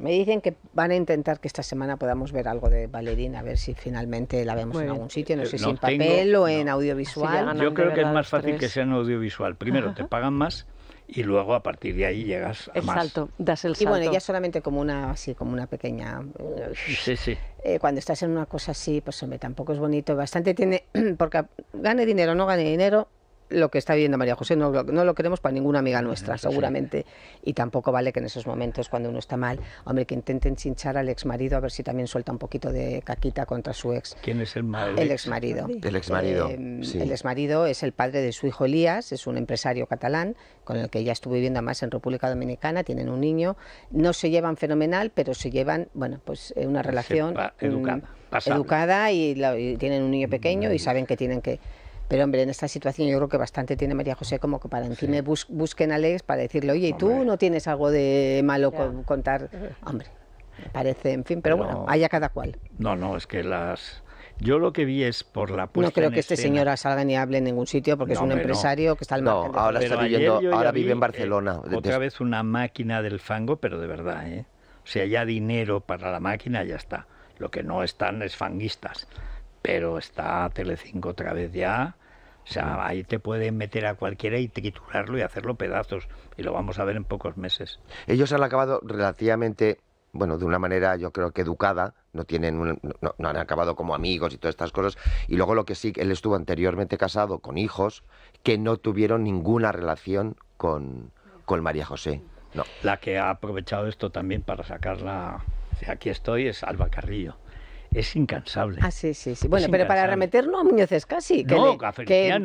Me dicen que van a intentar que esta semana podamos ver algo de Valerín, a ver si finalmente la vemos en pues, algún sitio, no eh, sé si en papel o en audiovisual. Yo creo que es más fácil que sea en audiovisual. Primero, te pagan más y luego a partir de ahí llegas a más. salto das el y bueno ya solamente como una así como una pequeña eh, sí sí eh, cuando estás en una cosa así pues hombre tampoco es bonito bastante tiene porque gane dinero no gane dinero lo que está viviendo María José, no, lo queremos para ninguna amiga nuestra, seguramente. Y tampoco vale que en esos momentos, cuando uno está mal, hombre, que intenten chinchar al ex marido a ver si también suelta un poquito de caquita contra su ex. ¿Quién es el marido. El ex marido. El eh, ex marido. El ex marido es el padre de su hijo Elías, es un empresario catalán con el que ya estuvo viviendo además en República Dominicana, tienen un niño. No se llevan fenomenal, pero se llevan, bueno, pues eh, una relación. Mm, educada. y, tienen un niño pequeño y saben que tienen que pero hombre, en esta situación yo creo que bastante tiene María José como que para encima busquen a Alex para decirle, oye, ¿y tú no tienes algo de malo con, contar? Hombre, parece, en fin, pero bueno, haya cada cual. No, no, es que las... Yo lo que vi es por la puesta No creo que este señor salga ni hable en ningún sitio porque es un empresario que está al margen. No, ahora está ahora vive en Barcelona. Eh, otra vez una máquina del fango, pero de verdad, ¿eh? O sea, ya dinero para la máquina ya está. Lo que no están es fanguistas pero está Telecinco otra vez ya. O sea, ahí te pueden meter a cualquiera y triturarlo y hacerlo pedazos. Y lo vamos a ver en pocos meses. Ellos han acabado relativamente, bueno, de una manera yo creo que educada. No, tienen no, han acabado como amigos y todas estas cosas. Y luego lo que sí, él estuvo anteriormente casado con hijos que no tuvieron ninguna relación con, con María José. La que ha aprovechado esto también para sacarla... aquí estoy es Alba Carrillo es incansable. Ah, sí, sí, sí. Bueno, pero para remeterlo a Muñoz es casi. Que, no,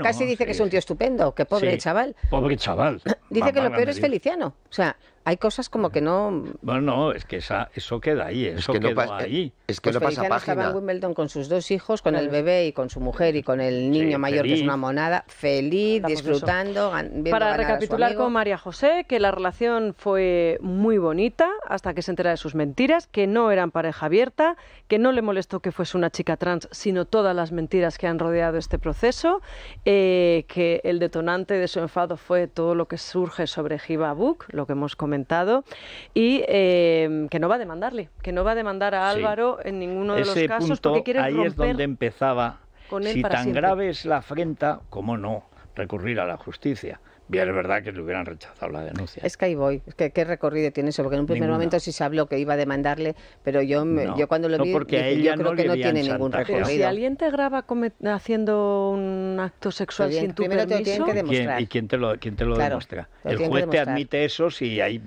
casi dice que es un tío estupendo, que pobre chaval. Pobre chaval. Dice que lo peor es Feliciano. O sea, hay cosas como que no. Bueno, no, es que esa, eso queda ahí, eso es que quedó ahí. Es que no pues pasa página. estaba en Wimbledon con sus dos hijos, con el bebé y con su mujer y con el niño mayor, que es una monada, feliz, disfrutando. Para recapitular con María José, que la relación fue muy bonita hasta que se entera de sus mentiras, que no eran pareja abierta, que no le molestó que fuese una chica trans, sino todas las mentiras que han rodeado este proceso, eh, que el detonante de su enfado fue todo lo que surge sobre Hiba Book, lo que hemos comentado y eh, que no va a demandarle, que no va a demandar a Álvaro en ninguno de los casos porque quiere Ahí es donde empezaba. si tan grave es la afrenta, ¿cómo no recurrir a la justicia? Bien, es verdad que le hubieran rechazado la denuncia. Es que ahí voy. que, ¿Qué recorrido tiene eso? Porque en un primer momento sí se habló que iba a demandarle, pero yo, yo cuando lo vi, porque yo creo no que no tiene ningún recorrido. si alguien te graba haciendo un acto sexual pues sin tu primero permiso... Te lo tienen que demostrar. ¿Y quién te lo, quién te lo demuestra? El juez te admite eso si hay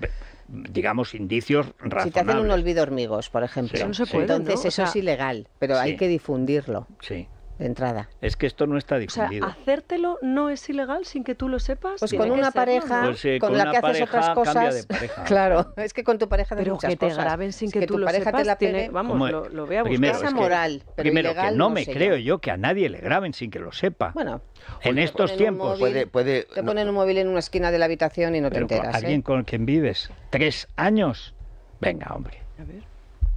digamos, indicios razonables. Si te hacen un olvido hormigos, por ejemplo. no se puede, Entonces, eso es ilegal, pero hay que difundirlo. Sí de entrada. Es que esto no está difundido. O hacértelo no es ilegal sin que tú lo sepas. Pues con una pareja, pues, eh, con, la que haces otras cosas. claro, es que con tu pareja de pero que te graben sin que, tú lo sepas, te la vamos, lo, veamos voy a primero, buscar. Es moral, primero que no, me creo yo. que a nadie le graben sin que lo sepa. Bueno, en pues estos tiempos puede, te ponen un móvil en una esquina de la habitación y no te enteras. alguien ¿eh? con quien vives tres años, venga hombre. A ver.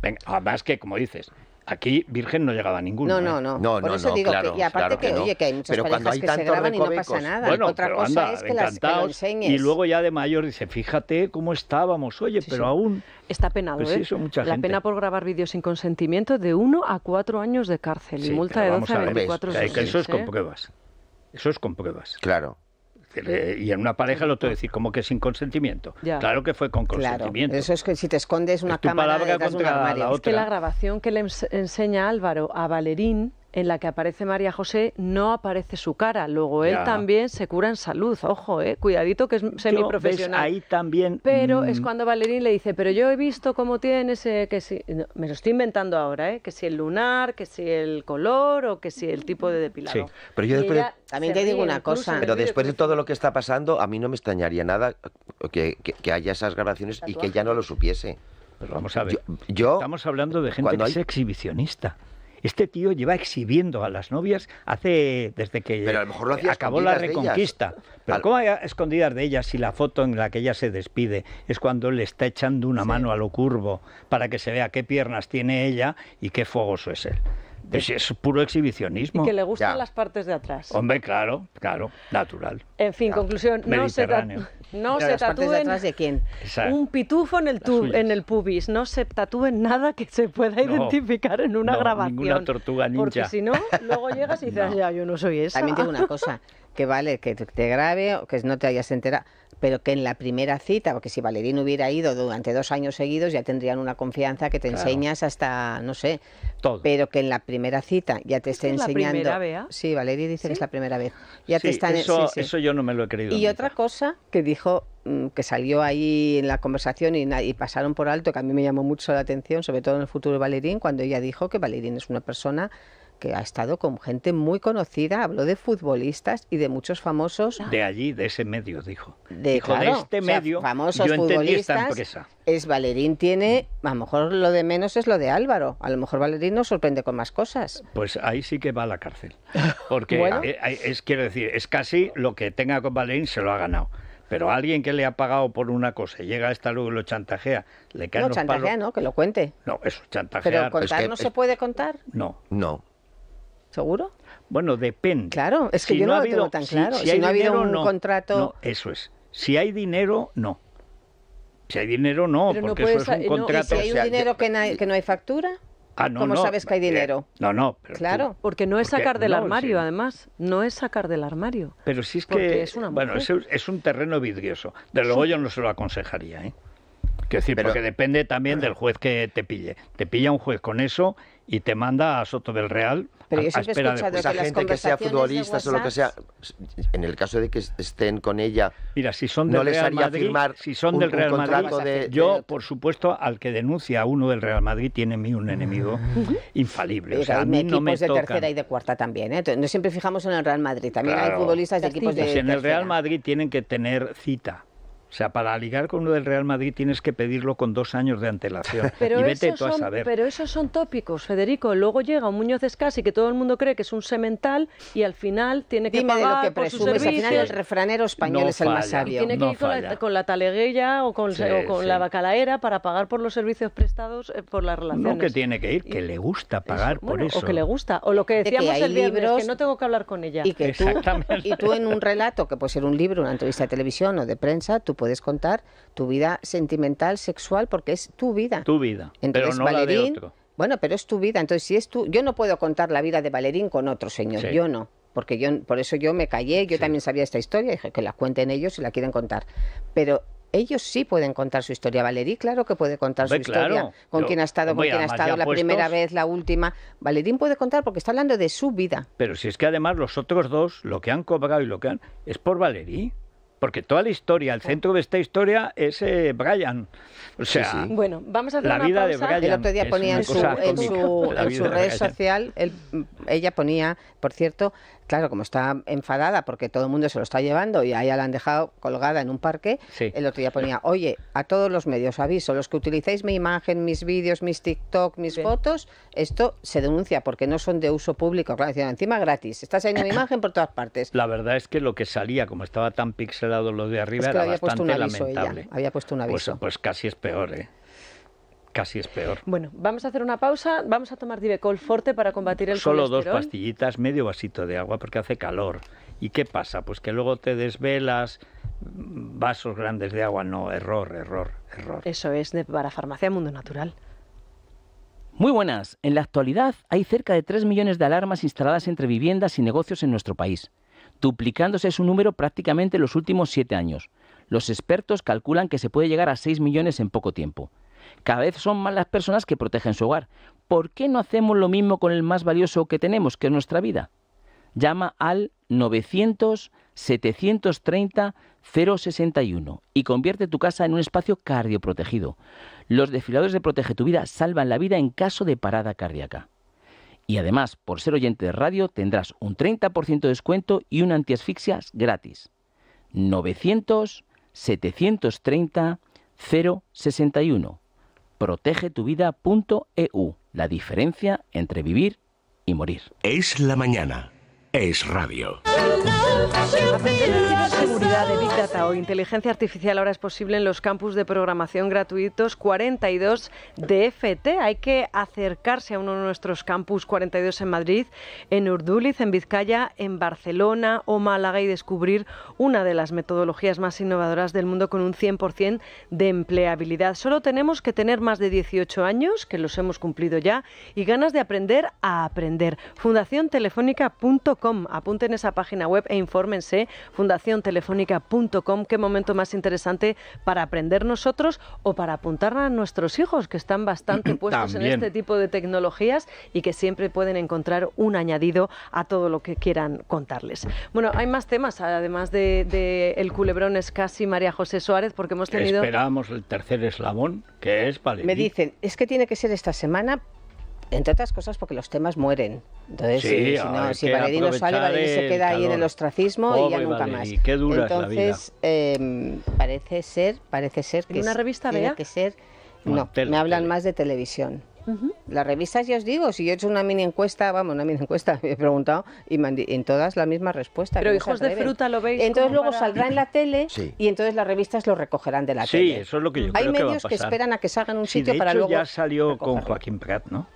Venga, además que como dices Aquí Virgen no llegaba a ninguno. No, ¿eh? no, no. Por eso digo que, y aparte que, oye, que hay muchas pero parejas que se graban y no pasa nada. Otra cosa es que, las, que enseñes. Y luego ya de mayor dice, fíjate cómo estábamos, oye, pero aún... Está penado, pues ¿eh? la pena por grabar vídeos sin consentimiento de uno a cuatro años de cárcel y multa de 12 a 24 años. Eso es con ¿eh? pruebas. Eso es con pruebas. Claro y en una pareja lo voy a decir como que sin consentimiento. Claro que fue con consentimiento. Eso es que si te escondes una cámara La otra. Es que la grabación que le enseña Álvaro a Valerín en la que aparece María José no aparece su cara. Luego él también se cura en salud. Ojo, eh, cuidadito que es semiprofesional. profesional. ahí también. Pero es mm. cuando Valerín le dice, pero yo he visto cómo tiene ese. que si, me lo estoy inventando ahora, eh, que si el lunar, que si el color o que si el tipo de depilado. Sí, pero yo después también te digo una cosa. Pero después de todo lo que está pasando, a mí no me extrañaría nada que, haya esas grabaciones y que ya no lo supiese. Pero vamos a ver. Yo, Estamos hablando de gente que es exhibicionista. Este tío lleva exhibiendo a las novias hace desde que acabó la reconquista. Pero ¿cómo hay escondidas de ellas si la foto en la que ella se despide es cuando le está echando una mano a lo curvo para que se vea qué piernas tiene ella y qué fogoso es él? es puro exhibicionismo. Y que le gustan las partes de atrás. Hombre, claro, claro, natural. En fin, conclusión, no se, no se tatúen... De atrás de quién? Un pitufo en el, en el pubis. No se tatúen nada que se pueda identificar en una grabación. ninguna tortuga ninja. Porque si no, luego llegas y dices, ya, yo no soy esa. También tengo una cosa. que vale que te grabe o que no te hayas enterado, pero que en la primera cita, porque si Valerín hubiera ido durante dos años seguidos, ya tendrían una confianza que te enseñas hasta, no sé, Todo. pero que en la primera cita ya te esté enseñando. la primera vez? ¿ah? Sí, Valerín dice que es la primera vez. Ya te eso, eso yo no me lo he creído. Y otra cosa que dijo mm, que salió ahí en la conversación y, y, pasaron por alto, que a mí me llamó mucho la atención, sobre todo en el futuro Valerín, cuando ella dijo que Valerín es una persona que ha estado con gente muy conocida, habló de futbolistas y de muchos famosos. De allí, de ese medio, dijo. De, de este medio, famosos empresa. Es Valerín tiene, a lo mejor lo de menos es lo de Álvaro, a lo mejor Valerín nos sorprende con más cosas. Pues ahí sí que va a la cárcel, porque eh, es, quiero decir, es casi lo que tenga con Valerín se lo ha ganado. Pero alguien que le ha pagado por una cosa y llega esta luego y lo chantajea, le cae No, chantajea no, que lo cuente. No, eso, chantajear. Pero contar no se puede contar. No. No. ¿Seguro? Bueno, depende. Claro, es que yo no, lo tengo tan claro. Si, no ha habido un contrato. eso es. Si hay dinero, no. Si hay dinero, no, Pero no puedes, eso es un contrato. si hay dinero que, no hay factura? Ah, ¿Cómo sabes que hay eh, dinero? no, no. claro, porque no es sacar del armario, además. No es sacar del armario. Pero si es que. Es una bueno, es, un terreno vidrioso. De luego yo no se lo aconsejaría, ¿eh? Quiero decir, pero, porque depende también del juez que te pille. Te pilla un juez con eso y te manda a Soto del Real pero gente que sea futbolista o lo que sea, en el caso de que estén con ella, Mira, si son no les haría firmar si son del Real Madrid, yo por supuesto al que denuncia a uno del Real Madrid tiene mí un enemigo infalible. o sea, equipos de tercera y de cuarta también, ¿eh? no siempre fijamos en el Real Madrid, también hay futbolistas de equipos de en el Real Madrid tienen que tener cita o sea, para ligar con uno del Real Madrid tienes que pedirlo con dos años de antelación. Pero y vete tú a saber. Pero esos son tópicos, Federico. Luego llega un Muñoz Escasi que todo el mundo cree que es un semental y al final tiene que pagar lo que Al final el refranero español es el más sabio. tiene que ir con la, con o con, con la bacalaera para pagar por los servicios prestados eh, por las relaciones. No que tiene que ir, que le gusta pagar eso, por eso. O que le gusta. O lo que decíamos en el libros viernes, que no tengo que hablar con ella. Y que tú, y tú en un relato, que puede ser un libro, una entrevista de televisión o de prensa, tú puedes contar tu vida sentimental, sexual, porque es tu vida. Tu vida. Entonces, Valerín, Bueno, pero es tu vida. Entonces, si es tú yo no puedo contar la vida de Valerín con otro señor. Yo no. Porque yo, por eso yo me callé, yo también sabía esta historia, dije que la cuenten ellos si la quieren contar. Pero ellos sí pueden contar su historia. Valerí, claro que puede contar su historia. Con quién ha estado, con quién ha estado la primera vez, la última. Valerín puede contar porque está hablando de su vida. Pero si es que además los otros dos, lo que han cobrado y lo que han. es por Valerí porque toda la historia, el centro de esta historia es eh, Brian. O sea, bueno, vamos a la una vida de Brian. El otro día ponía en su, red social, ella ponía, por cierto, claro, como está enfadada porque todo el mundo se lo está llevando y ahí la han dejado colgada en un parque, el otro día ponía, oye, a todos los medios aviso, los que utilicéis mi imagen, mis vídeos, mis TikTok, mis fotos, esto se denuncia porque no son de uso público, claro, encima gratis, estás saliendo mi imagen por todas partes. La verdad es que lo que salía, como estaba tan pixelado lo de arriba, era había bastante puesto un aviso lamentable. había puesto un pues, aviso. pues casi es peor, ¿eh? Casi es peor. Bueno, vamos a hacer una pausa, vamos a tomar Divecol Forte para combatir el Solo Solo dos pastillitas, medio vasito de agua porque hace calor. ¿Y qué pasa? Pues que luego te desvelas, mm, vasos grandes de agua, no, error, error, error. Eso es para Farmacia Mundo Natural. Muy buenas. En la actualidad hay cerca de 3 millones de alarmas instaladas entre viviendas y negocios en nuestro país, duplicándose su número prácticamente en los últimos 7 años. Los expertos calculan que se puede llegar a 6 millones en poco tiempo. Cada vez son más las personas que protegen su hogar. ¿Por qué no hacemos lo mismo con el más valioso que tenemos, que es nuestra vida? Llama al 900-730-061 y convierte tu casa en un espacio cardioprotegido. Los desfiladores de Protege tu Vida salvan la vida en caso de parada cardíaca. Y además, por ser oyente de radio, tendrás un 30% de descuento y un antiasfixias gratis. 900 730 061 protegetuvida.eu. La diferencia entre vivir y morir. Es la mañana es radio. Seguridad de Big Data o inteligencia artificial ahora es posible en los campus de programación gratuitos 42 de FT. Hay que acercarse a uno de nuestros campus 42 en Madrid, en Urduliz, en Vizcaya, en Barcelona o Málaga y descubrir una de las metodologías más innovadoras del mundo con un 100% de empleabilidad. Solo tenemos que tener más de 18 años, que los hemos cumplido ya, y ganas de aprender a aprender. Fundación Apunten esa página web e infórmense, fundaciontelefónica.com, qué momento más interesante para aprender nosotros o para apuntar a nuestros hijos, que están bastante puestos en este tipo de tecnologías y que siempre pueden encontrar un añadido a todo lo que quieran contarles. Bueno, hay más temas, además de, El culebrón es casi María José Suárez, porque hemos tenido... Esperamos el tercer eslabón, que es para... Me dicen, es que tiene que ser esta semana entre otras cosas porque los temas mueren. Entonces, si, no, si sale, Valeri se queda ahí en el eh, ostracismo y ya nunca más. Qué dura Entonces, es la vida. Em, parece ser, parece ser que una revista tiene que ser. No, me hablan más de televisión. Las revistas, ya os digo, si yo he hecho una mini encuesta, vamos, una mini encuesta, he preguntado y me en todas la misma respuesta. Pero hijos de fruta lo veis. Entonces luego saldrá en la tele y entonces las revistas lo recogerán de la tele. Sí, eso es lo que yo Hay creo medios que, va a pasar. que esperan a que salgan un sitio para luego. Ya salió con Joaquín Prat, ¿no?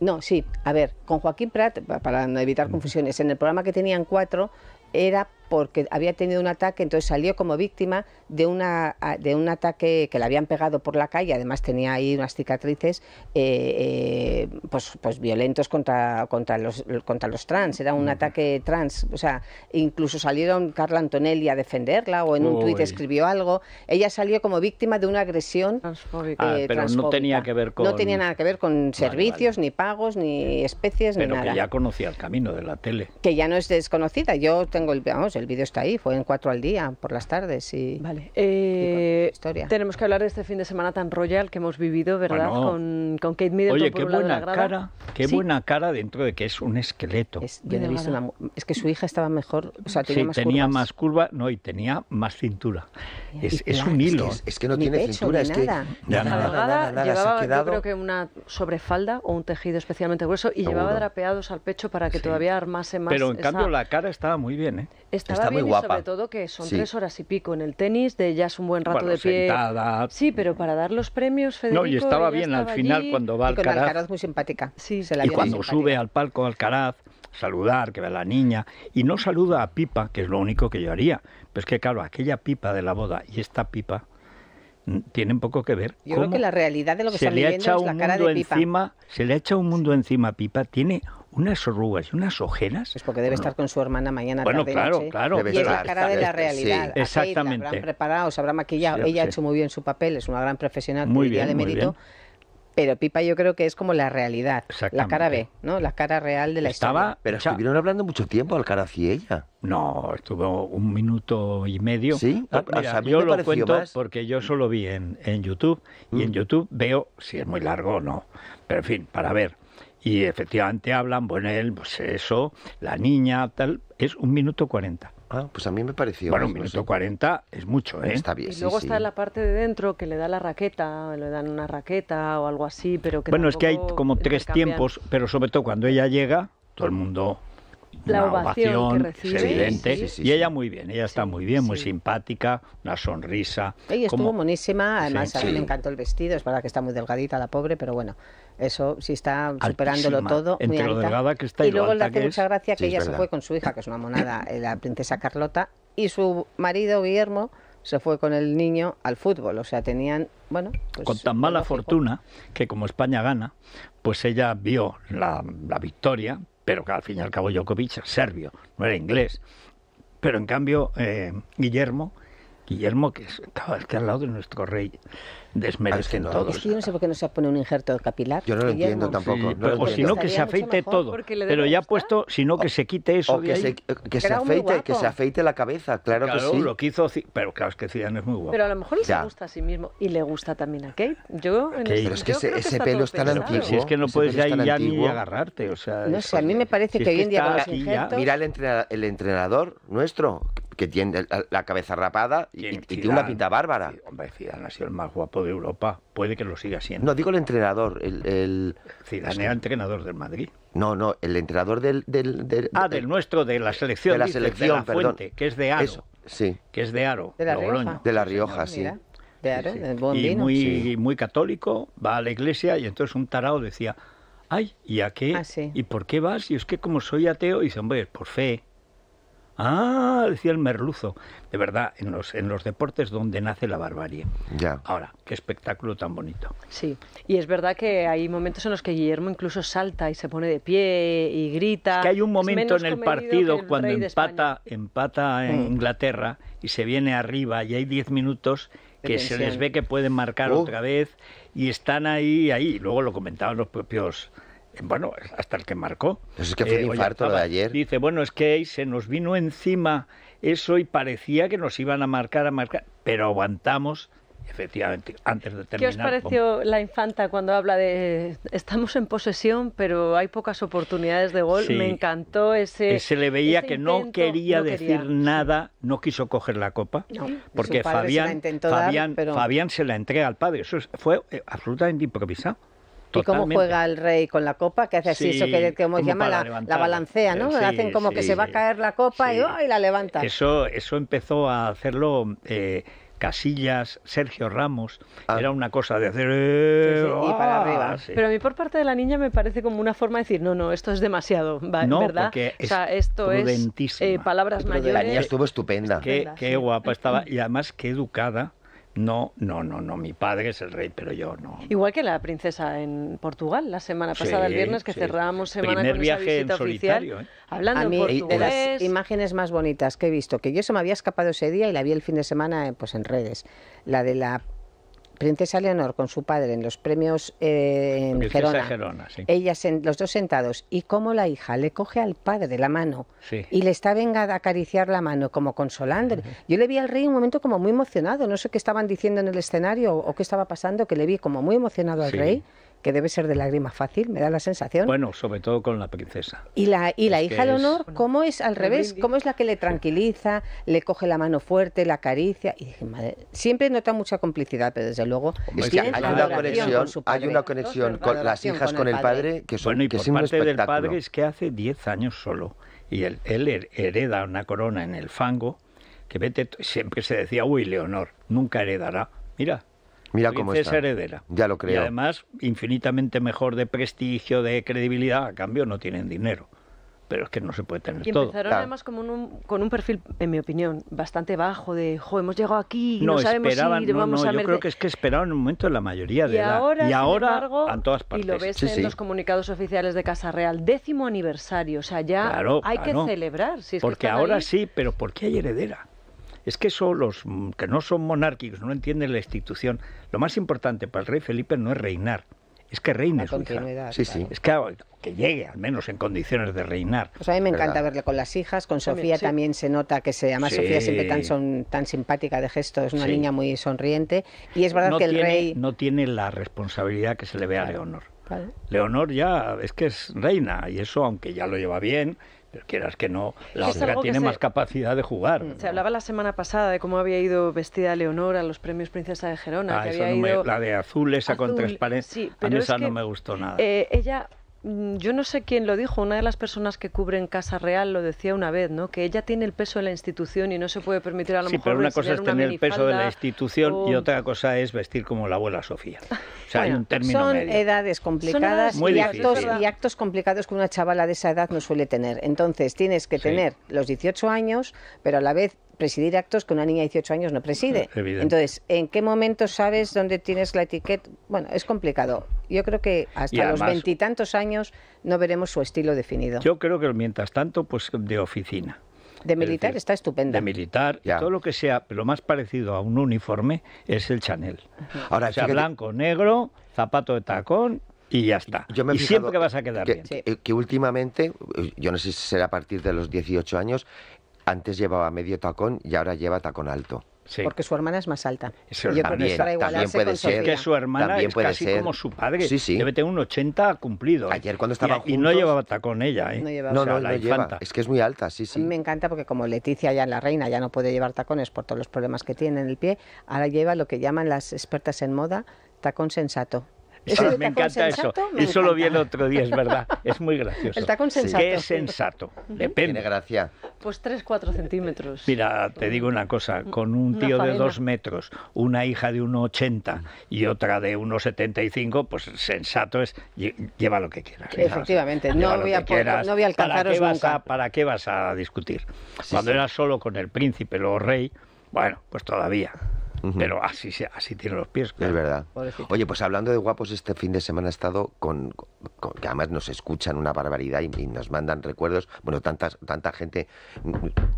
No, sí, a ver, con Joaquín Prat, para evitar confusiones, en el programa que tenían cuatro era porque había tenido un ataque, entonces salió como víctima de, una, ah, de un ataque que le habían pegado por la calle, además tenía ahí unas cicatrices eh, eh pues, pues violentos contra, contra, los, contra los trans, era un ataque trans, o sea, incluso salieron Carla Antonelli a defenderla o en un tuit escribió algo, ella salió como víctima de una agresión transfóbica. Ah, eh, pero no tenía que ver con... No tenía nada que ver con servicios, ni pagos, ni especies, ni nada. Pero que ya conocía el camino de la tele. Que ya no es desconocida, yo tengo el... Vamos, el vídeo está ahí, fue en cuatro al día, por las tardes y... Vale. Eh, historia. Tenemos que hablar de este fin de semana tan royal que hemos vivido, ¿verdad? con, con, Kate Middleton Oye, por qué buena la cara, qué buena cara dentro de que es un esqueleto. Es, que su hija estaba mejor, o sea, tenía sí, más tenía más curva, no, y tenía más cintura. Es, es un hilo. Es que, no tiene cintura, es que nada, nada, nada, llevaba, creo que una sobrefalda o un tejido especialmente grueso y llevaba drapeados al pecho para que todavía armase más. Pero en cambio la cara estaba muy bien, ¿eh? Estaba Está bien muy guapa. sobre todo que son tres horas y pico en el tenis, de ya es un buen rato de pie. Sí, pero para dar los premios, Federico. No, y estaba bien al final cuando va Alcaraz. muy simpática. Sí, se la y cuando sube al palco Alcaraz saludar, que ve a la niña, y no saluda a Pipa, que es lo único que yo haría. Pero es que, claro, aquella pipa de la boda y esta pipa mm, tiene poco que ver. Yo creo que la realidad de lo que se le ha echado cara de pipa. encima, se le ha echado un mundo encima Pipa, tiene unas arrugas y unas ojeras. es pues porque debe estar con su hermana mañana bueno, claro, claro. y es la cara de la realidad. Exactamente. Se preparado, se habrá maquillado. Ella ha hecho muy bien su papel, es una gran profesional, muy bien, de mérito pero Pipa yo creo que es como la realidad, la cara B, ¿no? La cara real de la Estaba, Pero estuvieron hablando mucho tiempo cara y ella. No, estuvo un minuto y medio. Sí, ah, yo lo cuento porque yo solo vi en, YouTube y en mm. YouTube veo si es muy largo o no, pero en fin, para ver. Y efectivamente hablan, bueno, él, pues eso, la niña, tal, es un minuto cuarenta. Ah, pues a mí me pareció. Bueno, un minuto cuarenta es mucho, ¿eh? Está bien. Y luego está la parte de dentro que le da la raqueta, le dan una raqueta o algo así, pero que. Bueno, es que hay como tres tiempos, pero sobre todo cuando ella llega, todo el mm. mundo. La ovación, es evidente. y ella muy bien, ella está muy bien, muy simpática, una sonrisa. Ella estuvo como... monísima, además a mí me encantó el vestido, es verdad que está muy delgadita la pobre, pero bueno. Eso sí está superándolo todo. Entre muy lo que y, luego le hace mucha gracia que ella se fue con su hija, que es una monada, eh, la princesa Carlota, y su marido Guillermo se fue con el niño al fútbol. O sea, tenían, bueno... Pues, con tan mala fortuna que como España gana, pues ella vio la, la victoria, pero que al fin y al cabo Djokovic serbio, no era inglés. Pero en cambio, eh, Guillermo, Guillermo, que estaba al lado de nuestro rey, desmerecen todos. Es que yo no sé por qué no se pone un injerto capilar. Yo no lo entiendo tampoco. o si que se afeite todo. Pero ya ha puesto, sino que se quite eso. O que, Se, afeite, que se afeite la cabeza, claro, que sí. lo hizo. Pero claro, es que Zidane es muy guapo. Pero a lo mejor le gusta a sí mismo. Y le gusta también a Kate. Yo, en pero es que ese, pelo es tan antiguo. Si es que no puedes ya, ni agarrarte. no sé, a mí me parece que hoy en día los injertos. Mira el entrenador nuestro que tiene la cabeza rapada y tiene una pinta bárbara. Hombre, Zidane ha sido el más guapo Europa. Puede que lo siga siendo. No, digo el entrenador. El, el... Zidane entrenador del Madrid. No, no, el entrenador del... del, ah, del, nuestro, de la selección. De la selección, que es de Aro. sí. Que es de Aro, de la Rioja. sí. de Y muy, muy católico, va a la iglesia y entonces un tarao decía, ay, ¿y a qué? Ah, ¿Y por qué vas? Y es que como soy ateo, y dice, hombre, por fe. Ah, decía el merluzo. De verdad, en los, en los deportes donde nace la barbarie. Ya. Ahora, qué espectáculo tan bonito. Sí, y es verdad que hay momentos en los que Guillermo incluso salta y se pone de pie y grita. que hay un momento en el partido cuando empata, empata en mm. Inglaterra y se viene arriba y hay diez minutos que se les ve que pueden marcar oh. otra vez y están ahí, ahí. Luego lo comentaban los propios bueno, hasta el que marcó. Pues es que fue eh, infarto de ayer. Dice, bueno, es que se nos vino encima eso y parecía que nos iban a marcar, a marcar, pero aguantamos. Efectivamente, antes de terminar. ¿Qué os pareció la infanta cuando habla de estamos en posesión, pero hay pocas oportunidades de gol? Me encantó ese. Se le veía que no quería decir nada, no quiso coger la copa, porque Fabián, se Fabián, se la entrega al padre. Eso fue eh, absolutamente improvisado. ¿Y cómo juega el rey con la copa? Que hace así, eso que, que como, llama la, balancea, ¿no? Hacen como que se va a caer la copa y, oh, y, la levanta. Eso, eso empezó a hacerlo. Eh, Casillas, Sergio Ramos, ah. era una cosa de hacer... Eh, para ¡ah! arriba. Ah, Pero a mí por parte de la niña me parece como una forma de decir, no, no, esto es demasiado, no, ¿verdad? Porque o sea, esto es eh, palabras mayores. La niña estuvo estupenda. Qué, qué guapa estaba y además qué educada. No, no, no, no, mi padre es el rey, pero yo no. Igual que la princesa en Portugal la semana pasada, el viernes, que cerrábamos cerramos semana Primer con viaje esa oficial. ¿eh? Hablando a mí, de eh, las imágenes más bonitas que he visto, que yo se me había escapado ese día y la vi el fin de semana eh, pues en redes, la de la Princesa Leonor con su padre en los premios eh, en Gerona. Ella los dos sentados y como la hija le coge al padre la mano y le está vengada a acariciar la mano como consolándole. Yo le vi al rey un momento como muy emocionado, no sé qué estaban diciendo en el escenario o qué estaba pasando, que le vi como muy emocionado al rey que debe ser de lágrima fácil, me da la sensación. Bueno, sobre todo con la princesa. Y la, y la hija Leonor, ¿cómo es al revés? ¿Cómo es la que le tranquiliza, le coge la mano fuerte, la acaricia? Y dije, madre, siempre nota mucha complicidad, pero desde luego... hay una, conexión, con hay una conexión con las hijas con el padre, que son bueno, y que por parte del padre es que hace 10 años solo, y él, él hereda una corona en el fango, que vete, siempre se decía, uy, Leonor, nunca heredará. Mira, Mira cómo heredera. Ya lo creo. Y además, infinitamente mejor de prestigio, de credibilidad, a cambio no tienen dinero. Pero es que no se puede tener y todo. empezaron además con un perfil, en mi opinión, bastante bajo de, jo, hemos llegado aquí, no, no sabemos si no, vamos no, Yo creo que es que esperaban un momento la mayoría de y Ahora, y ahora, en todas partes. Y lo ves en los comunicados oficiales de Casa Real, décimo aniversario, o sea, ya hay que celebrar. Porque ahora sí, pero ¿por qué hay heredera? Es que eso, los que no son monárquicos, no entienden la institución, lo más importante para el rey Felipe no es reinar, es que reine su hija. Sí, sí. Es ah, que, llegue, al menos en condiciones de reinar. Pues a mí me encanta verle con las hijas, con Sofía también se nota que se llama Sofía siempre tan son, tan simpática de gesto, es una niña muy sonriente y es verdad que el rey no tiene la responsabilidad que se le ve a Leonor. Leonor ya es que es reina y eso aunque ya lo lleva bien, quieras que no, la otra tiene más capacidad de jugar. Mm. Se hablaba la semana pasada de cómo había ido vestida Leonor a los premios Princesa de Gerona. Ah, la de azul, esa con transparencia, sí, a esa no me gustó nada. Eh, ella Mm, yo no sé quién lo dijo, una de las personas que cubren Casa Real lo decía una vez, ¿no? Que ella tiene el peso de la institución y no se puede permitir a lo sí, pero una cosa es tener el peso de la institución y otra cosa es vestir como la abuela Sofía. O sea, un término son edades complicadas y, actos, y, actos, complicados que una chavala de esa edad no suele tener. Entonces, tienes que tener los 18 años, pero a la vez presidir actos que una niña de 18 años no preside. Eh, Entonces, ¿en qué momento sabes dónde tienes la etiqueta? Bueno, es complicado. Yo creo que hasta los veintitantos años no veremos su estilo definido. Yo creo que mientras tanto, pues de oficina. De militar está estupenda. De militar, todo lo que sea, lo más parecido a un uniforme es el Chanel. Ahora, sea, blanco, negro, zapato de tacón y ya está. y siempre que vas a quedar bien. que últimamente, yo no sé si será a partir de los 18 años, antes llevaba medio tacón y ahora lleva tacón alto. Porque su hermana es más alta. también, puede ser. Que su hermana es casi como su padre. Sí, sí. Debe tener un 80 cumplido. ¿eh? Ayer cuando estaba y, juntos, y no llevaba tacón ella, ¿eh? No, llevaba, no, lleva. Es que es muy alta, sí, sí. Me encanta porque como Leticia ya la reina ya no puede llevar tacones por todos los problemas que tiene en el pie, ahora lleva lo que llaman las expertas en moda tacón sensato Ah, me encanta eso. y eso lo vi el otro día, es verdad. Es muy gracioso. El tacón es sensato? Depende. Tiene gracia. Pues 3, 4 centímetros. Mira, te digo una cosa. Con un tío de 2 metros, una hija de 1,80 y otra de 1,75, pues sensato es lleva lo que quieras. Efectivamente. No voy, a no voy, a alcanzaros ¿Para nunca? ¿Para qué vas a discutir? Cuando era solo con el príncipe, o rey, bueno, pues todavía. Pero así, así tiene los pies. Es verdad. Oye, pues hablando de guapos, este fin de semana he estado con, que además nos escuchan una barbaridad y, nos mandan recuerdos. Bueno, tantas, tanta gente,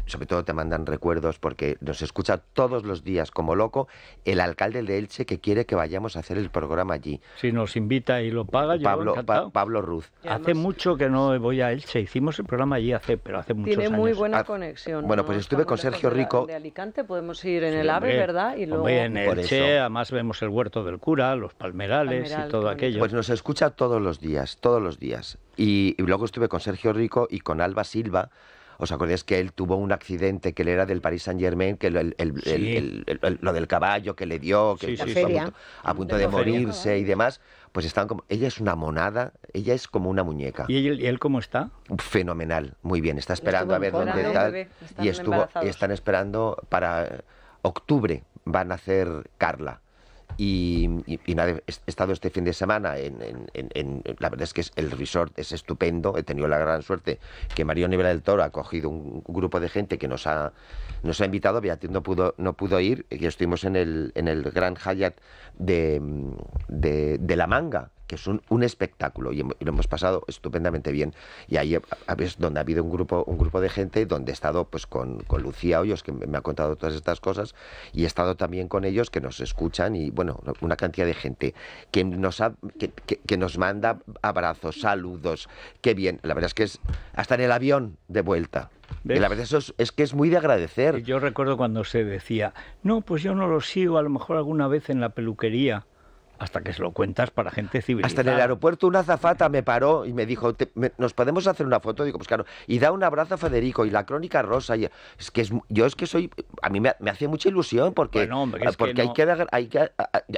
sobre todo te mandan recuerdos porque nos escucha todos los días como loco el alcalde de Elche que quiere que vayamos a hacer el programa allí. Si nos invita y lo paga, Pablo, Pablo Ruz. hace mucho que no voy a Elche. Hicimos el programa allí hace, pero hace muchos años. Tiene muy buena ah, conexión. Bueno, pues estuve con Sergio Rico. De Alicante podemos ir en el AVE, ¿verdad? luego... en Elche, además vemos el huerto del cura, los palmerales y todo aquello. Pues nos escucha todos los días, todos los días. Y, luego estuve con Sergio Rico y con Alba Silva, ¿Os acordáis que él tuvo un accidente que le era del Paris Saint Germain, que lo del caballo que le dio, que a, punto, de, morirse y demás? Pues están como. Ella es una monada, ella es como una muñeca. ¿Y él, cómo está? Fenomenal, muy bien. Está esperando a ver dónde está. Y estuvo, están esperando para octubre van a hacer Carla. Y, he estado este fin de semana en, La verdad es que el resort es estupendo, he tenido la gran suerte que Mario Nivela del Toro ha cogido un grupo de gente que nos ha, nos ha invitado, Beatriz no pudo, no pudo ir, y estuvimos en el, en el Gran Hyatt de, de La Manga, que es un espectáculo y, lo hemos pasado estupendamente bien. Y ahí es donde ha habido un grupo, un grupo de gente donde he estado pues con, con Lucía Hoyos, que me ha contado todas estas cosas, y he estado también con ellos que nos escuchan y bueno, una cantidad de gente que nos, ha, que, nos manda abrazos, saludos, qué bien. La verdad es que es hasta en el avión de vuelta. Y la verdad eso es, que es muy de agradecer. Yo recuerdo cuando se decía, no, pues yo no lo sigo, a lo mejor alguna vez en la peluquería hasta que se lo cuentas para gente civil. Hasta en el aeropuerto una azafata me paró y me dijo, ¿nos podemos hacer una foto? Digo, pues claro. Y da un abrazo a Federico y la crónica rosa. Y es que es, yo es que soy, a mí me, me hace mucha ilusión porque, porque hay, que, hay que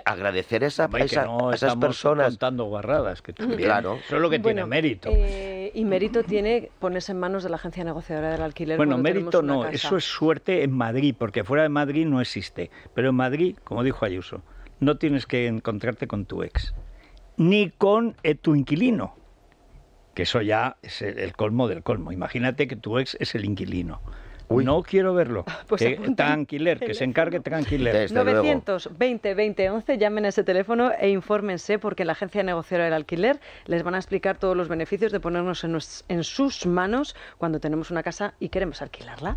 agradecer esa, hombre, esas personas. contando guarradas, que claro. es lo que tiene mérito. Eh, y mérito tiene ponerse en manos de la agencia negociadora del alquiler. Bueno, mérito no, eso es suerte en Madrid, porque fuera de Madrid no existe. Pero en Madrid, como dijo Ayuso, no tienes que encontrarte con tu ex, ni con eh, tu inquilino, que eso ya es el colmo del colmo. Imagínate que tu ex es el inquilino. No quiero verlo. Ah, pues tranquiler, que se encargue tranquiler. 920-2011, llamen a ese teléfono e infórmense porque la agencia negociadora del alquiler les van a explicar todos los beneficios de ponernos en sus manos cuando tenemos una casa y queremos alquilarla.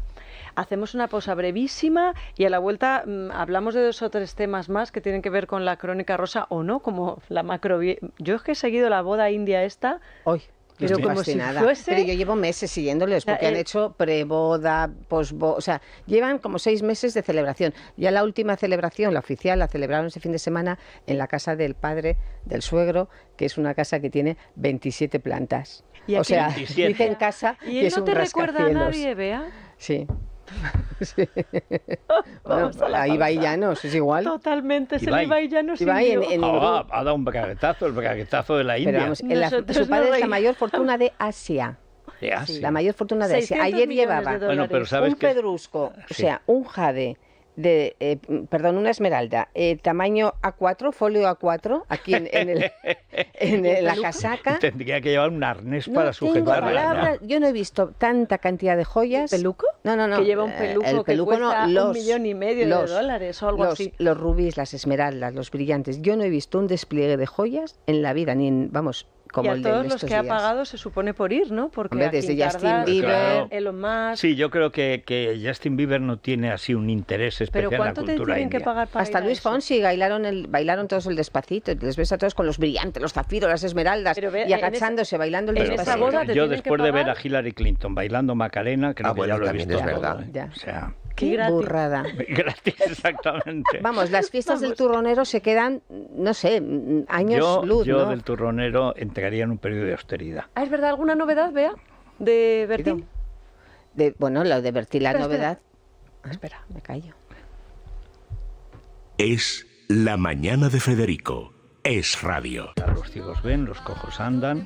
Hacemos una pausa brevísima y a la vuelta mm, hablamos de dos o tres temas más que tienen que ver con la crónica rosa o no, como la macro. Yo es que he seguido la boda india esta. Hoy. Pero como Si fuese... Pero yo llevo meses siguiéndoles porque han hecho preboda, posboda, o sea, llevan como seis meses de celebración. Ya la última celebración, la oficial, la celebraron ese fin de semana en la casa del padre del suegro, que es una casa que tiene 27 plantas. o sea, dice en casa y, no te recuerda a nadie, vea. Sí. Ahí va a es igual. Totalmente, es el Ibai Llanos. Ah, ha dado un braguetazo, el braguetazo de la India. su padre es la mayor fortuna de Asia. La mayor fortuna de Asia. Ayer llevaba un pedrusco, o sea, un jade, de eh, perdón, una esmeralda, eh, tamaño A4, folio A4, aquí en, en, la casaca. Tendría que llevar un arnés para sujetarla. Yo no he visto tanta cantidad de joyas. ¿Peluco? No, no, no. lleva un eh, peluco, que cuesta un millón y medio de dólares o algo así. Los rubíes, las esmeraldas, los brillantes. Yo no he visto un despliegue de joyas en la vida, ni en, vamos, y todos los que ha pagado se supone por ir, ¿no? Porque desde Justin Bieber, Elon Musk. Sí, yo creo que, Justin Bieber no tiene así un interés especial ¿Pero cuánto cultura te tienen que pagar para Hasta Luis Fonsi bailaron el bailaron todos el despacito, les ves a todos con los brillantes, los zafiros, las esmeraldas y agachándose bailando el despacito. Yo después de ver a Hillary Clinton bailando Macarena, creo ah, que ya lo he visto. Es verdad. ¿eh? O sea, Qué, burrada. exactamente. Vamos, las fiestas del turronero se quedan, no sé, años yo, luz. Yo del turronero entregaría en un periodo de austeridad. ¿Ah, ¿Es verdad? ¿Alguna novedad, Bea? ¿De Bertín? De, bueno, lo de Bertín, la novedad. Espera. me callo. Es la mañana de Federico. Es radio. Los ciegos ven, los cojos andan,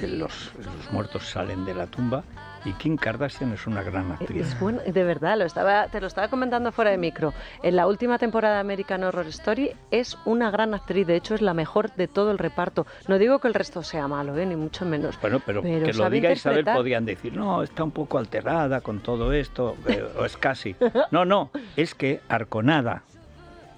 eh, los muertos salen de la tumba y Kim Kardashian es una gran actriz. de verdad, lo estaba, te lo estaba comentando fuera de micro. En la última temporada de American Horror Story es una gran actriz, de hecho es la mejor de todo el reparto. No digo que el resto sea malo, ¿eh? ni mucho menos. Bueno, pero, pero que lo diga Isabel podían decir, no, está un poco alterada con todo esto, eh, o es casi. No, no, es que Arconada,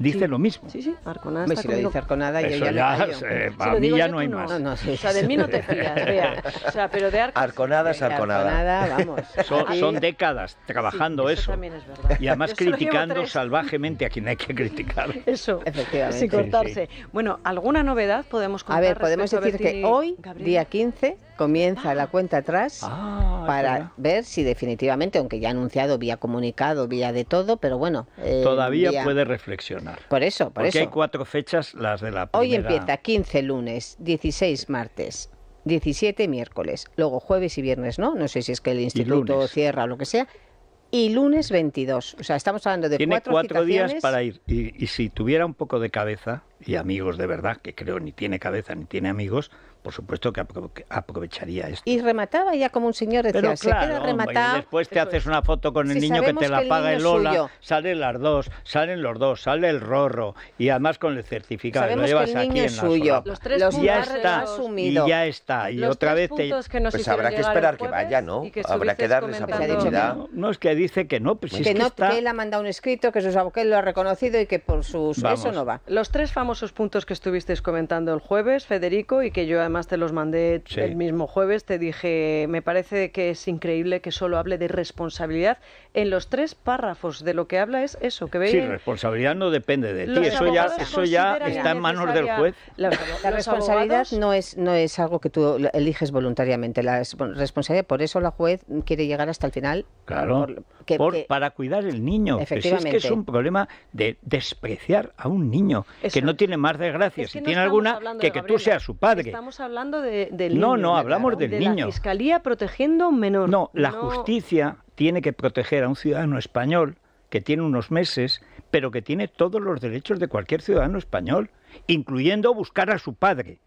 dice lo mismo. Sí, sí, Arconada. Está si conmigo. lo dice Arconada, Eso pues. yo ya, ya Para mí ya no hay más. No, no, O sea, de mí no te fías, vea. O sea, pero de Arconada. Arconada es Arconada. vamos. Son, décadas trabajando eso. También es verdad. Y además criticando salvajemente a quien hay que criticar. Eso, efectivamente. Sin cortarse. Bueno, ¿alguna novedad podemos contar? A ver, podemos decir que hoy, día 15 comienza la ah. cuenta atrás ah, para ver si definitivamente, aunque ya ha anunciado vía comunicado, vía de todo, pero bueno. Eh, Todavía puede reflexionar. Por eso, por Porque hay cuatro fechas, las de la primera... Hoy empieza 15 lunes, 16 martes. 17 miércoles, luego jueves y viernes, ¿no? No sé si es que el instituto cierra o lo que sea, y lunes 22. O sea, estamos hablando de Tiene cuatro, días para ir. y, si tuviera un poco de cabeza, y amigos de verdad, que creo ni tiene cabeza ni tiene amigos, por supuesto que aprovecharía esto. Y remataba ya como un señor decía, queda rematado. después te haces una foto con el niño que te la paga el, Lola, salen las dos, salen los dos, sale el rorro y además con el certificado lo llevas aquí en la y ya está, y ya está, y otra vez pues habrá que esperar que vaya, ¿no? habrá que darle esa oportunidad. No, es que dice que no, pues que, él ha mandado un escrito, que él que lo ha reconocido y que por sus eso no va. Los tres famosos puntos que estuvisteis comentando el jueves, Federico, y que yo además te los mandé el mismo jueves, te dije, me parece que es increíble que solo hable de responsabilidad. En los tres párrafos de lo que habla es eso, que veis... Sí, responsabilidad no depende de ti, eso ya, eso ya está en manos del juez. La, responsabilidad no es, no es algo que tú eliges voluntariamente, la responsabilidad, por eso la juez quiere llegar hasta el final. Claro, para cuidar el niño. es que es un problema de despreciar a un niño, que no tiene más desgracia, si tiene alguna, que, que tú seas su padre hablando del niño. No, no, hablamos del de La fiscalía protegiendo a un menor. No, la justicia tiene que proteger a un ciudadano español que tiene unos meses, pero que tiene todos los derechos de cualquier ciudadano español, incluyendo buscar a su padre,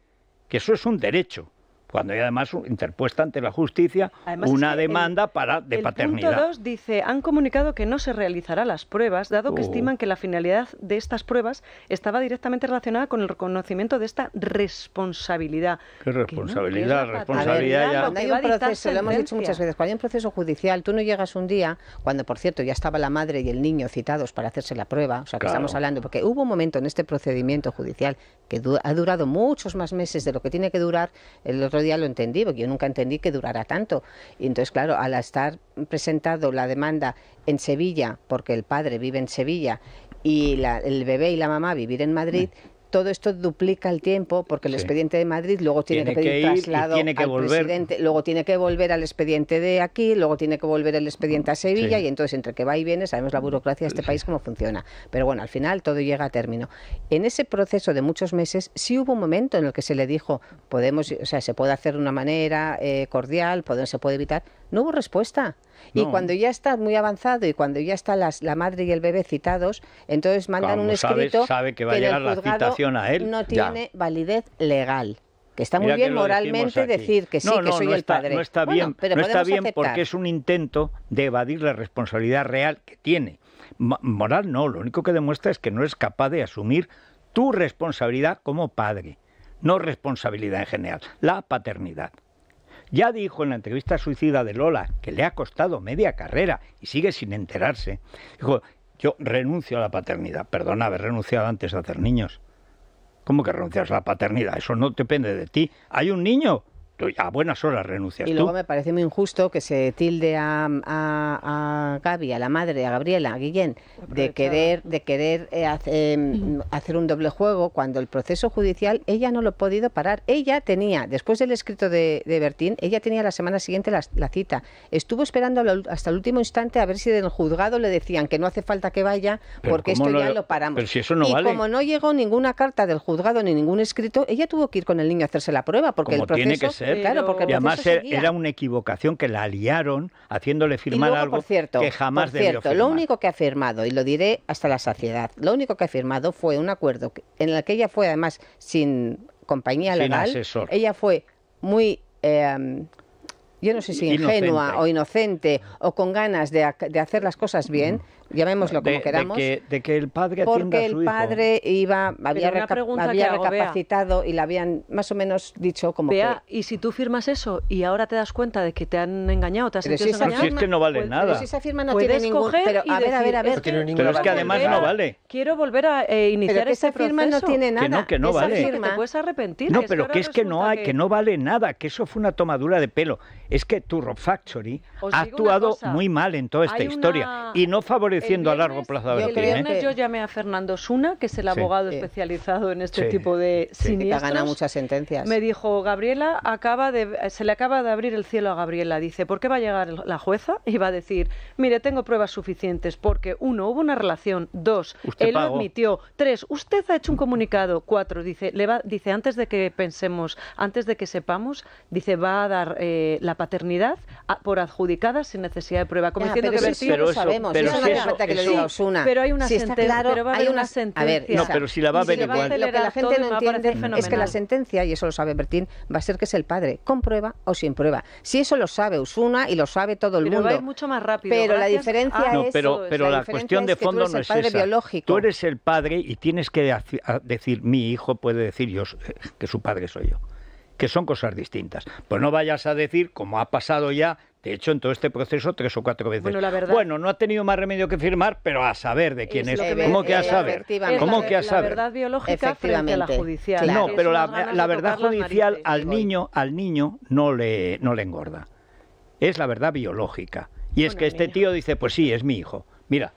que eso es un derecho cuando hay además interpuesta ante la justicia una demanda para, de el paternidad. Punto 2 dice, han comunicado que no se realizará las pruebas, dado que oh. estiman que la finalidad de estas pruebas estaba directamente relacionada con el reconocimiento de esta responsabilidad. ¿Qué responsabilidad? responsabilidad Cuando hay un proceso, lo hemos dicho muchas veces, cuando hay un proceso judicial, tú no llegas un día, cuando por cierto ya estaba la madre y el niño citados para hacerse la prueba, o sea que estamos hablando, porque hubo un momento en este procedimiento judicial que ha durado muchos más meses de lo que tiene que durar el otro lo entendí, porque yo nunca entendí que durara tanto. Y entonces, claro, al estar presentado la demanda en Sevilla, porque el padre vive en Sevilla y el bebé y la mamá vivir en Madrid, mm todo esto duplica el tiempo porque el expediente de Madrid luego tiene, que pedir traslado al presidente, luego tiene que volver al expediente de aquí, luego tiene que volver el expediente a Sevilla y entonces entre que va y viene sabemos la mm, burocracia de este país cómo funciona. Pero bueno, al final todo llega a término. En ese proceso de muchos meses sí hubo un momento en el que se le dijo, podemos, o sea, se puede hacer de una manera eh, cordial, podemos, se puede evitar. No hubo respuesta. Y cuando ya está muy avanzado y cuando ya está la madre y el bebé citados, entonces mandan un escrito que, el a él. no tiene validez legal. Que está muy bien moralmente decir que sí, que soy el padre. No está bien, no está bien porque es un intento de evadir la responsabilidad real que tiene. Moral no, lo único que demuestra es que no es capaz de asumir tu responsabilidad como padre, no responsabilidad en general, la paternidad. Ya dijo en la entrevista suicida de Lola, que le ha costado media carrera y sigue sin enterarse. Dijo, yo renuncio a la paternidad. Perdona haber renunciado antes a hacer niños. ¿Cómo que renuncias a la paternidad? Eso no depende de ti. Hay un niño a buenas horas renuncias Y luego me parece muy injusto que se tilde a, a, a Gaby, a la madre, a Gabriela, a Guillén, de querer, de querer eh, em, hacer, un doble juego cuando el proceso judicial ella no lo ha podido parar. Ella tenía, después del escrito de, de Bertín, ella tenía la semana siguiente la, la cita. Estuvo esperando hasta el último instante a ver si del juzgado le decían que no hace falta que vaya porque esto ya lo paramos. si eso y como no llegó ninguna carta del juzgado ni ningún escrito, ella tuvo que ir con el niño a hacerse la prueba porque el proceso tiene que ser Claro, porque y además era una equivocación que la liaron haciéndole firmar algo que jamás por cierto, Lo único que ha firmado, y lo diré hasta la saciedad, lo único que ha firmado fue un acuerdo en el que ella fue además sin compañía legal. Ella fue muy... Eh, yo no sé si ingenua o inocente o con ganas de, de, hacer las cosas bien, llamémoslo de, como queramos. De que, de que el padre Porque a su el padre hijo. iba, había, había recapacitado y le habían más o menos dicho como Bea, y si tú firmas eso y ahora te das cuenta de que te han engañado, te has pero si engañado... Firma, es que no vale pues, nada. Pero si esa firma no tiene ningún... Pero Pero, es que además no vale. Quiero volver a eh, iniciar pero esa este firma proceso. no tiene nada. Que no, que no esa vale. Firma... Que te puedes arrepentir. No, pero que es que no que no vale nada, que eso fue una tomadura de pelo. Es que tu Rob Factory ha actuado muy mal en toda esta historia y no favorece a largo plazo El viernes yo llamé a Fernando Suna, que es el abogado especializado en este tipo de siniestros. Que gana muchas sentencias. Me dijo, Gabriela, acaba de, se le acaba de abrir el cielo a Gabriela. Dice, ¿por qué va a llegar la jueza? Y va a decir, mire, tengo pruebas suficientes porque, uno, hubo una relación, dos, él admitió, tres, usted ha hecho un comunicado, cuatro, dice, dice, antes de que pensemos, antes de que sepamos, dice, va a dar eh, la paternidad por adjudicada sin necesidad de prueba. Como pero que sí, sabemos, que Osuna. Pero hay hay una, ver, no, pero si la va a ver Lo que la gente no entiende es que la sentencia, y eso lo sabe Bertín, va a ser que es el padre, con prueba o sin prueba. Si eso lo sabe Osuna y lo sabe todo el mundo. mucho más rápido. Pero la diferencia es. Pero, pero la, cuestión de fondo no es Tú eres el padre y tienes que decir, mi hijo puede decir yo que su padre soy yo que son cosas distintas. Pues no vayas a decir, como ha pasado ya, de hecho, en todo este proceso tres o cuatro veces. Bueno, no ha tenido más remedio que firmar, pero a saber de quién es. ¿Cómo que a eh, saber? ¿Cómo que a saber? La verdad biológica frente a la judicial. No, pero la, verdad judicial al niño, al niño no le, no le engorda. Es la verdad biológica. Y es que este tío dice, pues sí, es mi hijo. Mira,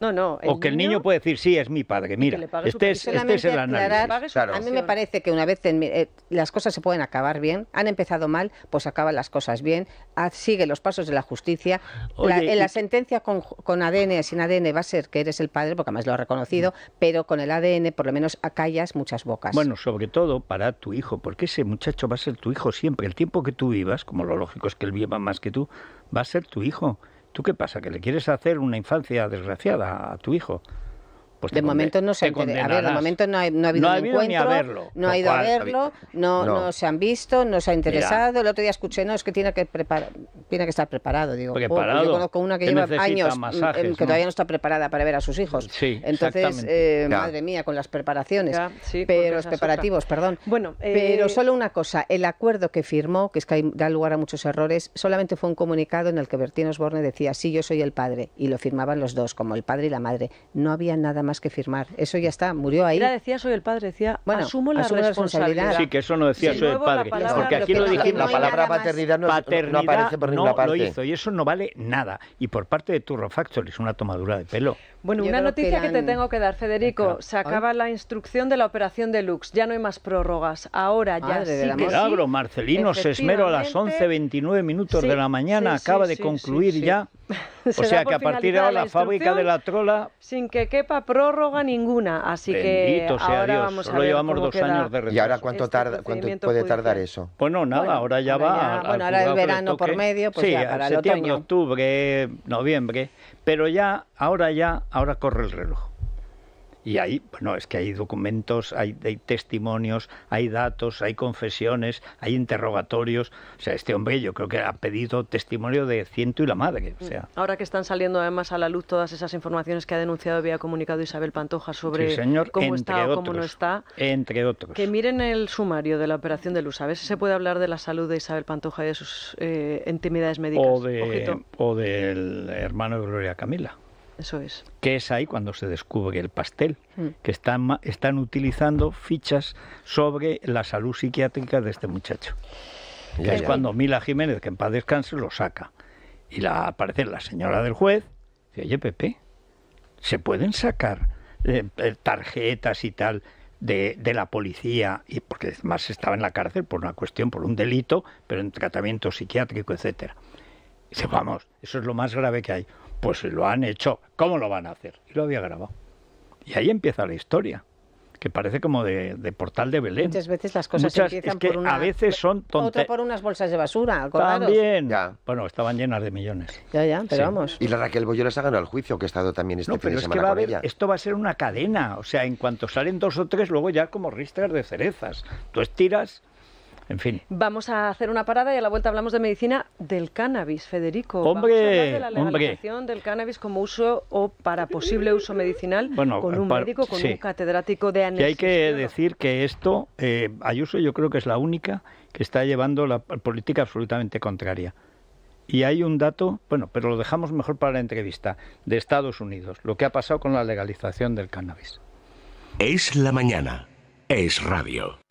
no, no. O que el niño, puede decir, sí, es mi padre, mira, este, este es, el análisis. A mí me parece que una vez eh, las cosas se pueden acabar bien, han empezado mal, pues acaban las cosas bien, sigue los pasos de la justicia. en la sentencia con, ADN, sin ADN, va a ser que eres el padre, porque además lo ha reconocido, mm. pero con el ADN por lo menos acallas muchas bocas. Bueno, sobre todo para tu hijo, porque ese muchacho va a ser tu hijo siempre. El tiempo que tú vivas, como lo lógico es que él viva más que tú, va a ser tu hijo. ¿Tú qué pasa? ¿Que le quieres hacer una infancia desgraciada a tu hijo? Pues de momento no se A ver, de momento no, ha habido a verlo, no ha ido a verlo, no, se han visto, no se ha interesado. El otro día escuché, no, es que tiene que tiene que estar preparado. Digo, oh, yo conozco una que lleva años mm, em, que todavía no está preparada para ver a sus hijos. Sí, Entonces, eh, madre mía, con las preparaciones, pero los preparativos, perdón. Bueno, eh, pero solo una cosa, el acuerdo que firmó, que es que da lugar a muchos errores, solamente fue un comunicado en el que Bertín Osborne decía, sí, yo soy el padre, y lo firmaban los dos, como el padre y la madre. No había nada más más que firmar. Eso ya está, murió ahí. Mira, decía soy el padre, decía asumo la responsabilidad. Sí, que eso no decía soy el padre. porque aquí lo dijimos. La palabra paternidad no, aparece por ninguna no lo hizo y eso no vale nada. Y por parte de Turro Factory, es una tomadura de pelo. Bueno, una noticia que, te tengo que dar, Federico. Se acaba la instrucción de la operación de Lux. Ya no hay más prórrogas. Ahora ya Madre sí. Que milagro, Marcelino Sesmero a las 11.29 minutos de la mañana. acaba de concluir ya. o sea que a partir de ahora la, fábrica de la trola. Sin que quepa prórroga ninguna. Así Bendito que sea ahora Dios. Solo llevamos dos años de retraso. ¿Y ahora cuánto, este tarda, cuánto puede tardar eso? Bueno, nada, ahora ya va. bueno, ahora el verano por medio, pues sí, ya para el otoño. octubre, noviembre. Pero ya, ahora ya, ahora corre el reloj. Y ahí, bueno, es que hay documentos, hay, testimonios, hay datos, hay confesiones, hay interrogatorios. O sea, este hombre yo creo que ha pedido testimonio de ciento y la madre. O mm. sea. Ahora que están saliendo además a la luz todas esas informaciones que ha denunciado y había comunicado Isabel Pantoja sobre cómo está o cómo no está. Entre otros. Que miren el sumario de la operación de Luz. A ver si se puede hablar de la salud de Isabel Pantoja y de sus eh, intimidades médicas. O, de, o del hermano de Gloria Camila. Eso es. Que es ahí cuando se descubre el pastel, mm. que están, están utilizando fichas sobre la salud psiquiátrica de este muchacho. es cuando Mila Jiménez, que en paz descanse, lo saca. Y la, aparece la señora del juez, dice, oye Pepe, ¿se pueden sacar eh, eh, tarjetas y tal de, la policía, y porque además estaba en la cárcel por una cuestión, por un delito, pero en tratamiento psiquiátrico, etcétera. Dice, vamos, eso es lo más grave que hay. Pues lo han hecho. ¿Cómo lo van a hacer? Y lo había grabado. Y ahí empieza la historia que parece como de, portal de Belén. Muchas veces las cosas empiezan por una... veces son Otra por unas bolsas de basura, También. Bueno, estaban llenas de millones. Ya, ya, pero vamos. Y la Raquel Boyola se ha ganado el juicio, que ha estado también este fin de es que va a Esto va a ser una cadena. O sea, en cuanto salen dos o tres, luego ya como ristras de cerezas. Tú estiras en fin. Vamos a hacer una parada y a la vuelta hablamos de medicina del cannabis, Federico. Hombre, la legalización del cannabis como uso o para posible uso medicinal con un médico, con un catedrático de anestesia. Y hay que decir que esto, eh, Ayuso yo creo que es la única que está llevando la política absolutamente contraria. Y hay un dato, bueno, pero lo dejamos mejor para la entrevista, de Estados Unidos, lo que ha pasado con la legalización del cannabis. Es la mañana, es radio.